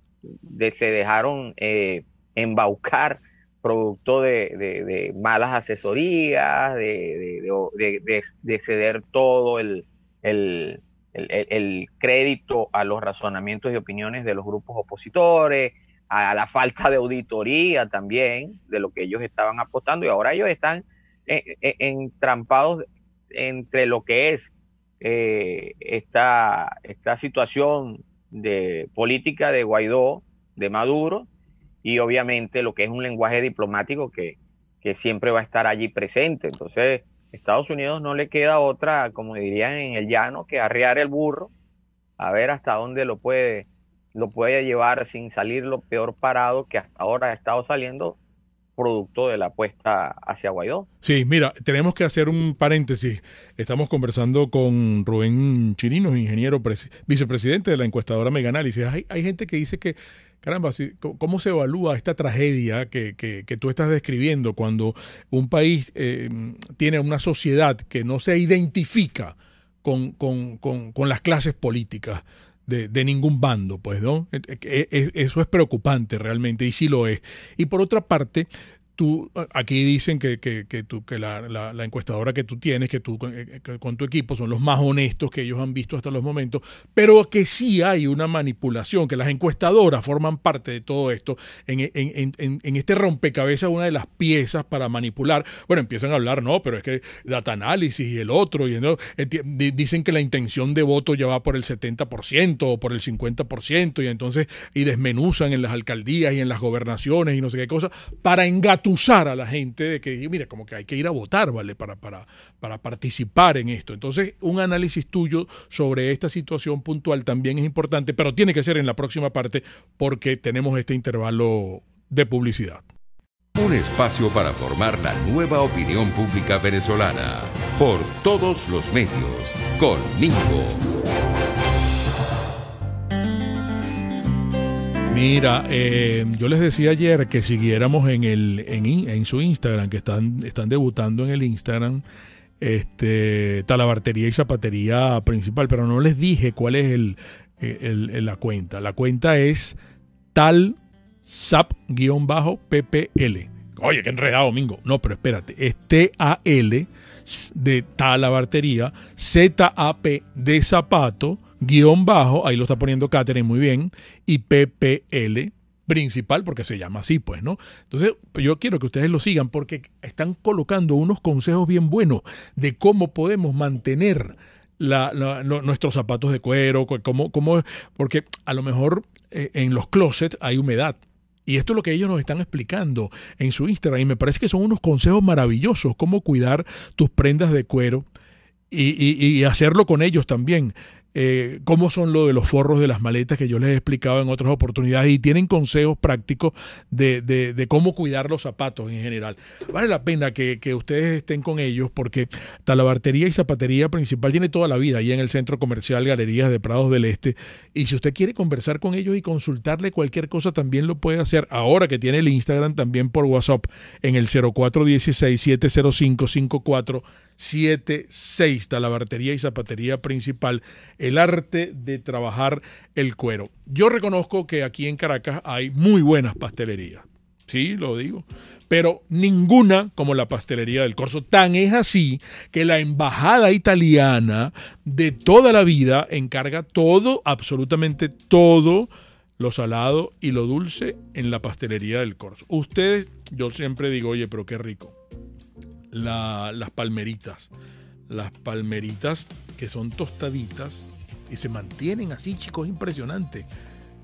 se dejaron eh, embaucar producto de, malas asesorías, de, ceder todo el, el, crédito a los razonamientos y opiniones de los grupos opositores, a, la falta de auditoría también de lo que ellos estaban apostando y ahora ellos están eh, entrampados entre lo que es eh, esta, esta situación de política de Guaidó, de Maduro, y obviamente lo que es un lenguaje diplomático que, que siempre va a estar allí presente. Entonces, Estados Unidos no le queda otra, como dirían en el llano, que arrear el burro, a ver hasta dónde lo puede, lo puede llevar sin salir lo peor parado que hasta ahora ha estado saliendo, producto de la apuesta hacia Guaidó. Sí, mira, tenemos que hacer un paréntesis. Estamos conversando con Rubén Chirinos, ingeniero vicepresidente de la encuestadora Meganálisis. Hay, hay gente que dice que, caramba, ¿cómo se evalúa esta tragedia que, que, tú estás describiendo cuando un país eh, tiene una sociedad que no se identifica con las clases políticas? de, ningún bando, pues, ¿no? E, e, e, eso es preocupante realmente y sí lo es. Y por otra parte, tú, aquí dicen que, la, encuestadora que tú tienes, que tú eh, con tu equipo son los más honestos que ellos han visto hasta los momentos, pero que sí hay una manipulación, que las encuestadoras forman parte de todo esto. En, en, este rompecabezas, una de las piezas para manipular, bueno, empiezan a hablar, no, pero es que data análisis y el otro, y dicen que la intención de voto ya va por el 70% o por el 50%, y entonces, y desmenuzan en las alcaldías y en las gobernaciones y no sé qué cosa, para engatar usar a la gente de que, mira, como que hay que ir a votar, ¿vale? Para, para, para participar en esto. Entonces, un análisis tuyo sobre esta situación puntual también es importante, pero tiene que ser en la próxima parte porque tenemos este intervalo de publicidad. Un espacio para formar la nueva opinión pública venezolana. Por todos los medios. Conmigo. Mira, eh, yo les decía ayer que siguiéramos en, su Instagram, que están, debutando en el Instagram este, talabartería y zapatería principal, pero no les dije cuál es la cuenta. La cuenta es tal sap-ppl. Oye, qué enredado, Domingo. No, pero espérate, es T-A-L de talabartería, Z-A-P de zapato, guión bajo, ahí lo está poniendo Catherine muy bien, y PPL principal, porque se llama así, pues, ¿no? Entonces, yo quiero que ustedes lo sigan porque están colocando unos consejos bien buenos de cómo podemos mantener nuestros zapatos de cuero, cómo, cómo, porque a lo mejor eh, en los closets hay humedad. Y esto es lo que ellos nos están explicando en su Instagram. Y me parece que son unos consejos maravillosos, cómo cuidar tus prendas de cuero y hacerlo con ellos también. Eh, cómo son lo de los forros de las maletas que yo les he explicado en otras oportunidades y tienen consejos prácticos de, cómo cuidar los zapatos en general. Vale la pena que, ustedes estén con ellos porque talabartería y zapatería principal tiene toda la vida ahí en el centro comercial Galerías de Prados del Este y si usted quiere conversar con ellos y consultarle cualquier cosa también lo puede hacer ahora que tiene el Instagram también por WhatsApp en el 0416 76, Talabartería y Zapatería Principal, el arte de trabajar el cuero. Yo reconozco que aquí en Caracas hay muy buenas pastelerías, sí, lo digo, pero ninguna como la pastelería del Corso. Tan es así que la embajada italiana de toda la vida encarga todo, absolutamente todo, lo salado y lo dulce en la pastelería del Corso. Ustedes, yo siempre digo, oye, pero qué rico las palmeritas. Las palmeritas que son tostaditas y se mantienen así, chicos, impresionante.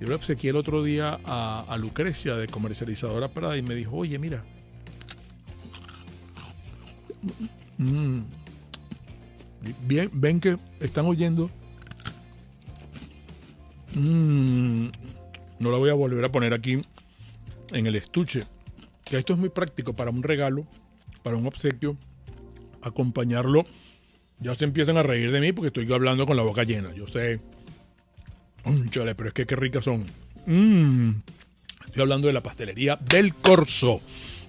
Yo le obsequié el otro día a, Lucrecia de Comercializadora Prada y me dijo, oye, mira. Mm. bien, ven que están oyendo. Mm. no la voy a volver a poner aquí en el estuche. Que esto es muy práctico para un regalo para un obsequio, acompañarlo. Ya se empiezan a reír de mí porque estoy hablando con la boca llena. Yo sé. chale, pero es que qué ricas son. Mm. Estoy hablando de la pastelería del Corso,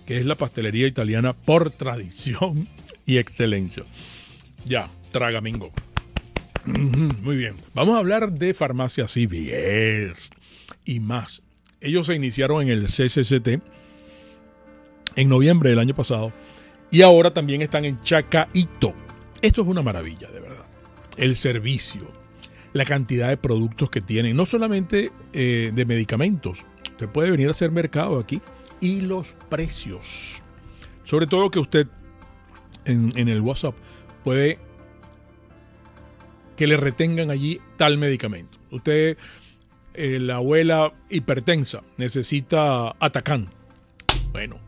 que es la pastelería italiana por tradición y excelencia. Ya, Traga, mingo... Muy bien. Vamos a hablar de farmacia CDS y más. Ellos se iniciaron en el CCCT en noviembre del año pasado y ahora también están en Chacaito. Esto es una maravilla, de verdad. El servicio, la cantidad de productos que tienen, no solamente eh, de medicamentos, usted puede venir a hacer mercado aquí y los precios. Sobre todo que usted en, el WhatsApp puede que le retengan allí tal medicamento. Usted, eh, la abuela hipertensa, necesita atacán. Bueno,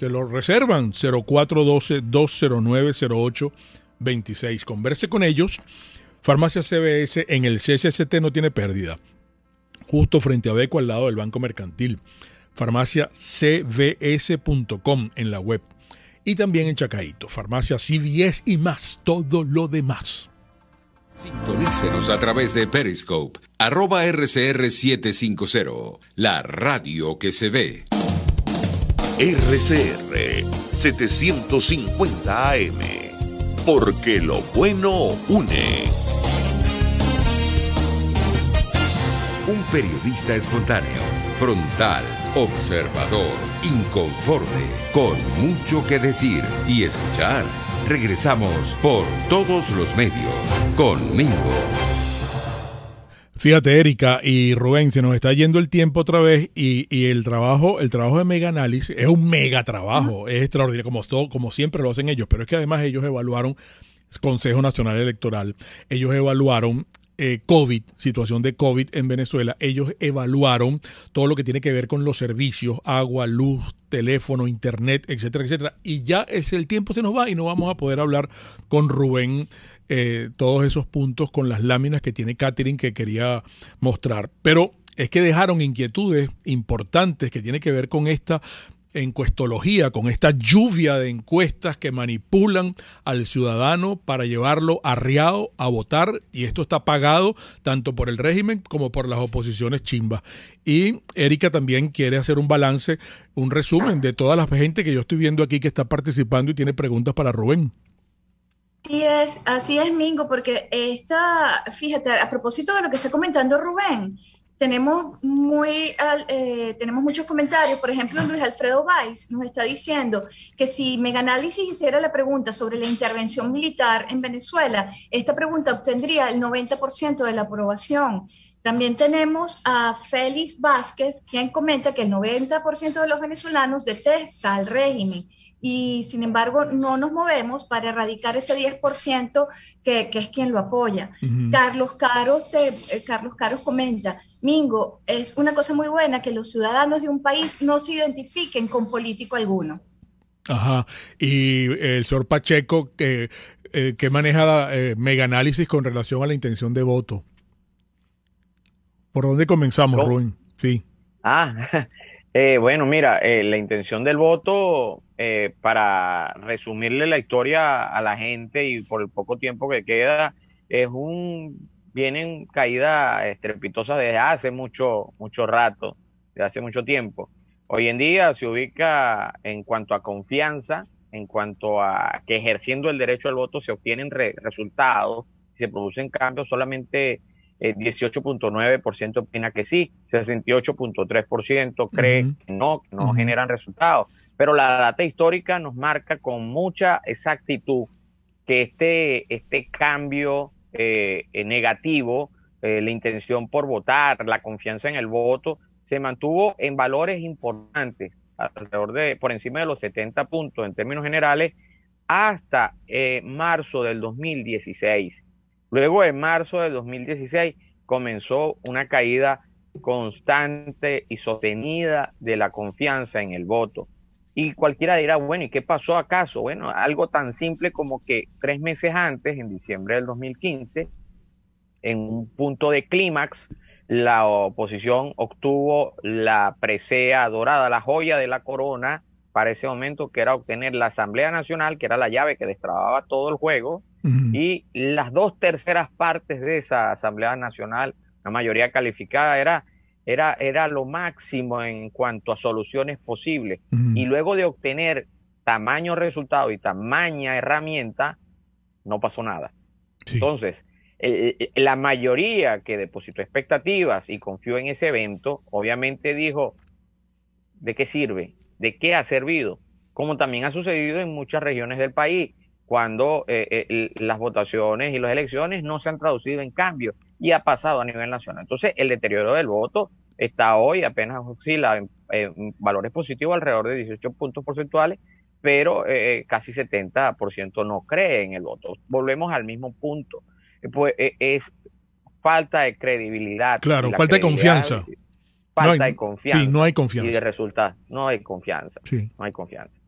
te lo reservan 0412-209-0826. Converse con ellos. Farmacia CBS en el CCCT no tiene pérdida. Justo frente a Beco al lado del Banco Mercantil. Farmacia en la web. Y también en Chacaito. Farmacia CBS y más. Todo lo demás. Sintonícenos a través de Periscope, RCR750, la radio que se ve. RCR 750 AM. Porque lo bueno une. Un periodista espontáneo, frontal, observador, inconforme, con mucho que decir y escuchar. Regresamos por todos los medios Conmigo. Fíjate, Erika y Rubén, se nos está yendo el tiempo otra vez y, el trabajo, el trabajo de Mega Análisis es un mega trabajo, es extraordinario, como, todo, como siempre lo hacen ellos, pero es que además ellos evaluaron Consejo Nacional Electoral, ellos evaluaron eh, COVID, situación de COVID en Venezuela, ellos evaluaron todo lo que tiene que ver con los servicios, agua, luz, teléfono, internet, etcétera, etcétera. Y ya es el tiempo se nos va y no vamos a poder hablar con Rubén eh, todos esos puntos con las láminas que tiene Katherine que quería mostrar. Pero es que dejaron inquietudes importantes que tiene que ver con esta encuestología, con esta lluvia de encuestas que manipulan al ciudadano para llevarlo arriado a votar, y esto está pagado tanto por el régimen como por las oposiciones chimbas. Y Erika también quiere hacer un balance, un resumen de toda la gente que yo estoy viendo aquí que está participando y tiene preguntas para Rubén. Así es, así es, Mingo, porque esta, fíjate, a propósito de lo que está comentando Rubén, tenemos, muy, eh, tenemos muchos comentarios. Por ejemplo, Luis Alfredo Valls nos está diciendo que si Meganálisis hiciera la pregunta sobre la intervención militar en Venezuela, esta pregunta obtendría el 90% de la aprobación. También tenemos a Félix Vázquez, quien comenta que el 90% de los venezolanos detesta al régimen y sin embargo no nos movemos para erradicar ese 10% que, es quien lo apoya. Carlos, Caros eh, Carlos Caros comenta, Mingo, es una cosa muy buena que los ciudadanos de un país no se identifiquen con político alguno. Ajá, y eh, el señor Pacheco, eh, eh, ¿qué que maneja eh, mega análisis con relación a la intención de voto? ¿Por dónde comenzamos, Rubén? Sí. Ah, [LAUGHS] bueno, mira, la intención del voto, para resumirle la historia a la gente y por el poco tiempo que queda, es un vienen caídas estrepitosas desde hace mucho, mucho rato, desde hace mucho tiempo. Hoy en día se ubica en cuanto a confianza, en cuanto a que ejerciendo el derecho al voto se obtienen resultados, se producen cambios, solamente el eh, 18.9% opina que sí, 68.3% cree que no, que no generan resultados. Pero la data histórica nos marca con mucha exactitud que este, este cambio eh, eh, negativo, eh, la intención por votar, la confianza en el voto, se mantuvo en valores importantes, alrededor de, por encima de los 70 puntos en términos generales, hasta marzo del 2016. Luego en marzo del 2016 comenzó una caída constante y sostenida de la confianza en el voto. Y cualquiera dirá, bueno, ¿y qué pasó acaso? Bueno, algo tan simple como que tres meses antes, en diciembre del 2015, en un punto de clímax, la oposición obtuvo la presea dorada, la joya de la corona para ese momento, que era obtener la Asamblea Nacional, que era la llave que destrababa todo el juego, y las dos terceras partes de esa Asamblea Nacional, la mayoría calificada, era era, era lo máximo en cuanto a soluciones posibles. Y luego de obtener tamaño resultado y tamaña herramienta, no pasó nada. Entonces, eh, eh, eh, la mayoría que depositó expectativas y confió en ese evento, obviamente dijo, ¿de qué sirve? ¿De qué ha servido? Como también ha sucedido en muchas regiones del país, cuando las votaciones y las elecciones no se han traducido en cambio y ha pasado a nivel nacional. Entonces, el deterioro del voto está hoy, apenas oscila en, eh, valores positivos alrededor de 18 puntos porcentuales, pero eh, eh, casi 70% no cree en el voto. Volvemos al mismo punto. Pues, es falta de credibilidad. Claro, falta de confianza. Falta hay, de confianza. no hay confianza. Y de resultado, no hay confianza. No hay confianza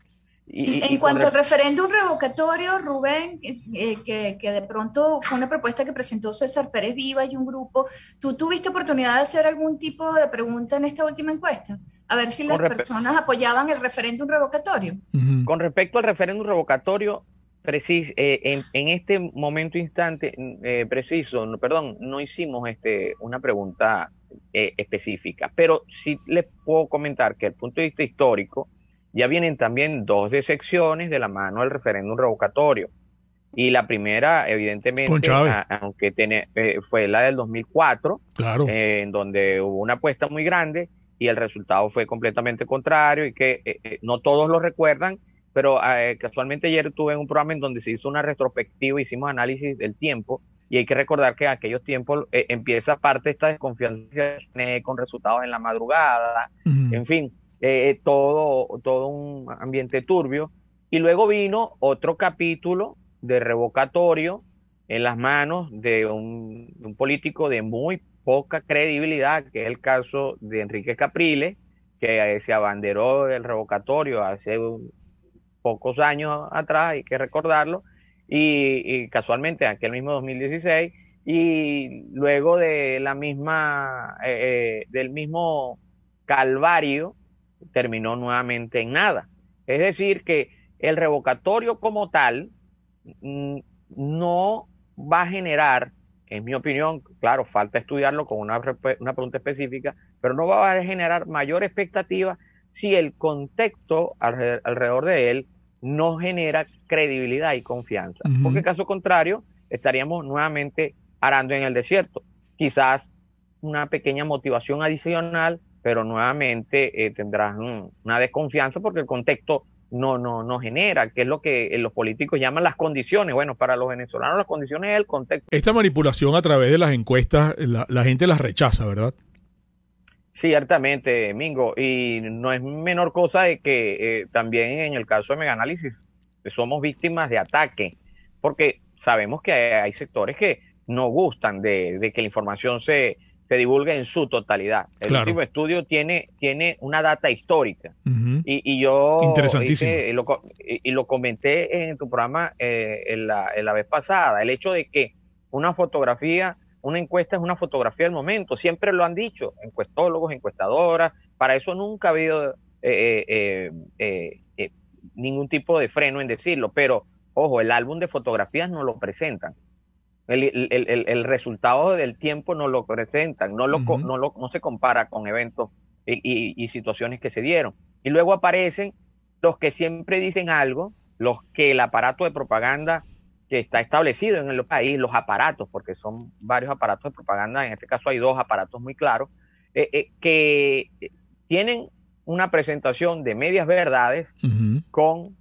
en cuanto al referéndum revocatorio, Rubén, eh, que, de pronto fue una propuesta que presentó César Pérez Viva y un grupo, ¿tú tuviste oportunidad de hacer algún tipo de pregunta en esta última encuesta? A ver si las personas apoyaban el referéndum revocatorio. Con respecto al referéndum revocatorio, eh, en, este momento instante mm, eh, preciso, no, perdón, no hicimos este, una pregunta específica, pero sí les puedo comentar que el punto de vista histórico, ya vienen también dos decepciones de la mano del referéndum revocatorio. Y la primera, evidentemente, aunque tiene, eh, fue la del 2004, eh, en donde hubo una apuesta muy grande y el resultado fue completamente contrario y que eh, no todos lo recuerdan, pero casualmente ayer tuve un programa en donde se hizo una retrospectiva, hicimos análisis del tiempo y hay que recordar que en aquellos tiempos empieza parte esta desconfianza con resultados en la madrugada, en fin, eh, todo, todo un ambiente turbio. Y luego vino otro capítulo de revocatorio en las manos de un, político de muy poca credibilidad, que es el caso de Enrique Capriles, que se abanderó del revocatorio hace pocos años atrás, hay que recordarlo, y, casualmente aquel mismo 2016, y luego de la misma, eh, eh, del mismo calvario terminó nuevamente en nada. Es decir, que el revocatorio como tal mm, no va a generar, en mi opinión, claro, falta estudiarlo con una, pregunta específica, pero no va a generar mayor expectativa si el contexto alrededor de él no genera credibilidad y confianza. Porque caso contrario, estaríamos nuevamente arando en el desierto. Quizás una pequeña motivación adicional pero nuevamente eh, tendrás una desconfianza porque el contexto no, no, no genera, que es lo que eh, los políticos llaman las condiciones. Bueno, para los venezolanos las condiciones es el contexto. Esta manipulación a través de las encuestas, la, gente las rechaza, ¿verdad? Ciertamente, Mingo, y no es menor cosa de que eh, también en el caso de Mega Meganálisis somos víctimas de ataque, porque sabemos que hay, sectores que no gustan de que la información se, se divulgue en su totalidad. El último estudio tiene, tiene una data histórica. y, y, yo Interesantísimo. y, lo, comenté en tu programa eh, en, la, la vez pasada, el hecho de que una fotografía, una encuesta es una fotografía del momento, siempre lo han dicho, encuestólogos, encuestadoras, para eso nunca ha habido eh, eh, ningún tipo de freno en decirlo, pero ojo, el álbum de fotografías no lo presentan. El, resultado del tiempo no lo presentan, no, lo, no, se compara con eventos y, y, situaciones que se dieron. Y luego aparecen los que siempre dicen algo, los que el aparato de propaganda que está establecido en el país, los aparatos, porque son varios aparatos de propaganda, en este caso hay dos aparatos muy claros, eh, eh, que tienen una presentación de medias verdades con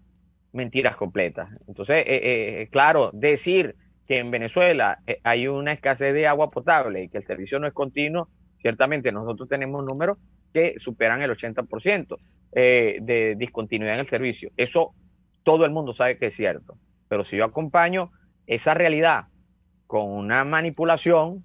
mentiras completas. Entonces, eh, claro, decir en Venezuela eh, hay una escasez de agua potable y que el servicio no es continuo, ciertamente nosotros tenemos números que superan el 80% eh, de discontinuidad en el servicio. Eso todo el mundo sabe que es cierto, pero si yo acompaño esa realidad con una manipulación,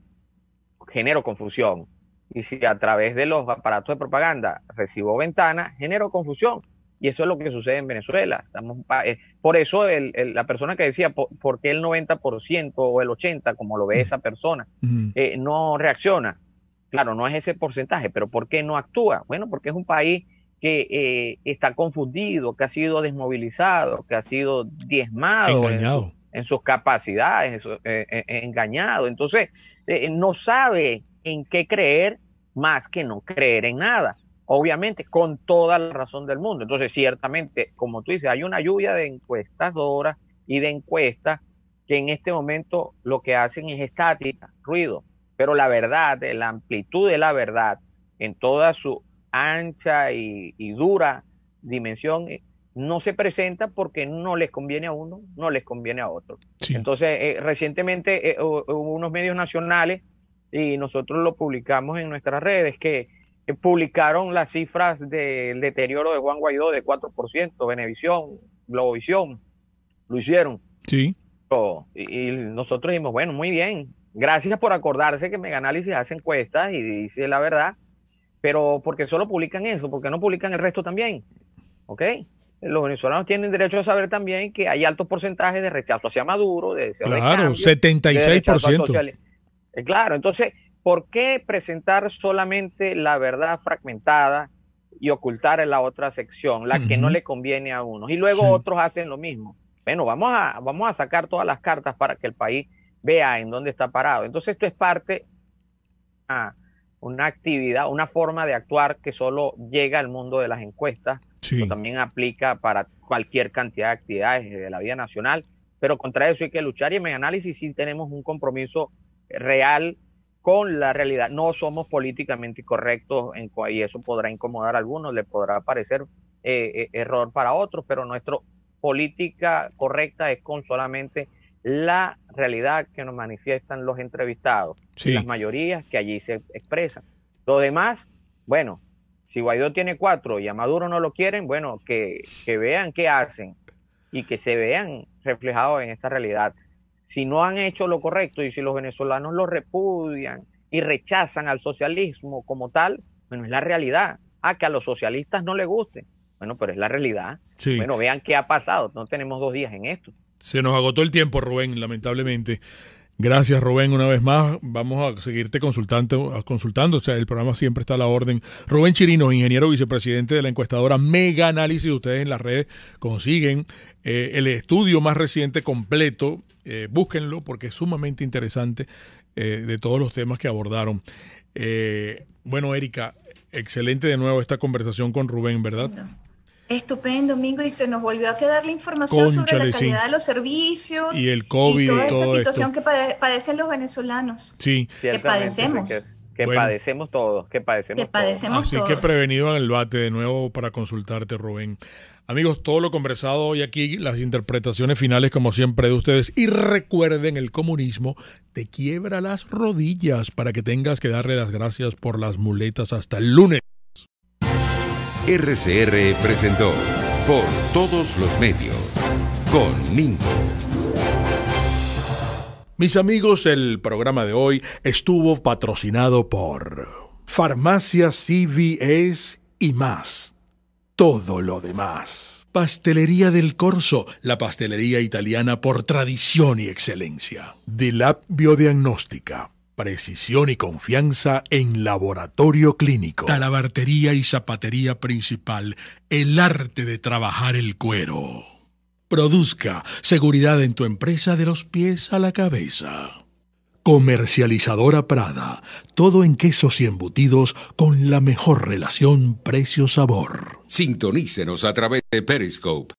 genero confusión. Y si a través de los aparatos de propaganda recibo ventanas, genero confusión. Y eso es lo que sucede en Venezuela. Estamos, ah, eh, por eso la persona que decía, por, qué el 90% o el 80%, como lo ve mm. esa persona, mm. eh, no reacciona? Claro, no es ese porcentaje, pero ¿por qué no actúa? Bueno, porque es un país que eh, está confundido, que ha sido desmovilizado, que ha sido diezmado en, sus capacidades, engañado. Entonces, no sabe en qué creer más que no creer en nada obviamente, con toda la razón del mundo. Entonces, ciertamente, como tú dices, hay una lluvia de ahora y de encuestas que en este momento lo que hacen es estática, ruido, pero la verdad, la amplitud de la verdad en toda su ancha y, dura dimensión eh, no se presenta porque no les conviene a uno, no les conviene a otro. Entonces, eh, recientemente eh, hubo unos medios nacionales y nosotros lo publicamos en nuestras redes que publicaron las cifras del deterioro de Juan Guaidó de 4%, Venevisión, Globovisión, lo hicieron. Sí. Y, nosotros dijimos, bueno, muy bien, gracias por acordarse que Meganálisis hace encuestas y dice la verdad, pero porque solo publican eso, porque no publican el resto también. ¿Ok? Los venezolanos tienen derecho a saber también que hay altos porcentajes de rechazo hacia Maduro, de claro, 76%. Eh, claro, entonces ¿por qué presentar solamente la verdad fragmentada y ocultar en la otra sección, la que no le conviene a uno? Y luego otros hacen lo mismo. Bueno, vamos a, vamos a sacar todas las cartas para que el país vea en dónde está parado. Entonces esto es parte a una actividad, una forma de actuar que solo llega al mundo de las encuestas, pero también aplica para cualquier cantidad de actividades de la vida nacional. Pero contra eso hay que luchar y en mi análisis sí tenemos un compromiso real con la realidad. No somos políticamente correctos en, y eso podrá incomodar a algunos, le podrá parecer eh, eh, error para otros, pero nuestra política correcta es con solamente la realidad que nos manifiestan los entrevistados, y las mayorías que allí se expresan. Lo demás, bueno, si Guaidó tiene cuatro y a Maduro no lo quieren, bueno, que, que vean qué hacen y que se vean reflejados en esta realidad si no han hecho lo correcto y si los venezolanos lo repudian y rechazan al socialismo como tal, bueno, es la realidad. Ah, que a los socialistas no les guste. Bueno, pero es la realidad. Bueno, vean qué ha pasado. No tenemos dos días en esto. Se nos agotó el tiempo, Rubén, lamentablemente. Gracias, Rubén, una vez más. Vamos a seguirte consultando. consultando. O sea, el programa siempre está a la orden. Rubén Chirino, ingeniero vicepresidente de la encuestadora Mega Análisis. Ustedes en las redes consiguen eh, el estudio más reciente completo. Eh, búsquenlo porque es sumamente interesante eh, de todos los temas que abordaron. bueno, Erika, excelente de nuevo esta conversación con Rubén, ¿verdad? Estupendo, Domingo, y se nos volvió a quedar la información sobre la calidad de los servicios y el COVID y toda esta situación que padecen los venezolanos. Sí, que padecemos. Que, padecemos todos, que padecemos, todos. Así que prevenido en el bate de nuevo para consultarte, Rubén. Amigos, todo lo conversado hoy aquí, las interpretaciones finales como siempre de ustedes. Y recuerden, el comunismo te quiebra las rodillas para que tengas que darle las gracias por las muletas hasta el lunes. RCR presentó por todos los medios con Mingo. Mis amigos, el programa de hoy estuvo patrocinado por Farmacia CVS y más. Todo lo demás. Pastelería del Corso, la pastelería italiana por tradición y excelencia. la Biodiagnóstica precisión y confianza en laboratorio clínico. Talabartería y zapatería principal, el arte de trabajar el cuero. Produzca seguridad en tu empresa de los pies a la cabeza. Comercializadora Prada, todo en quesos y embutidos con la mejor relación precio-sabor. Sintonícenos a través de Periscope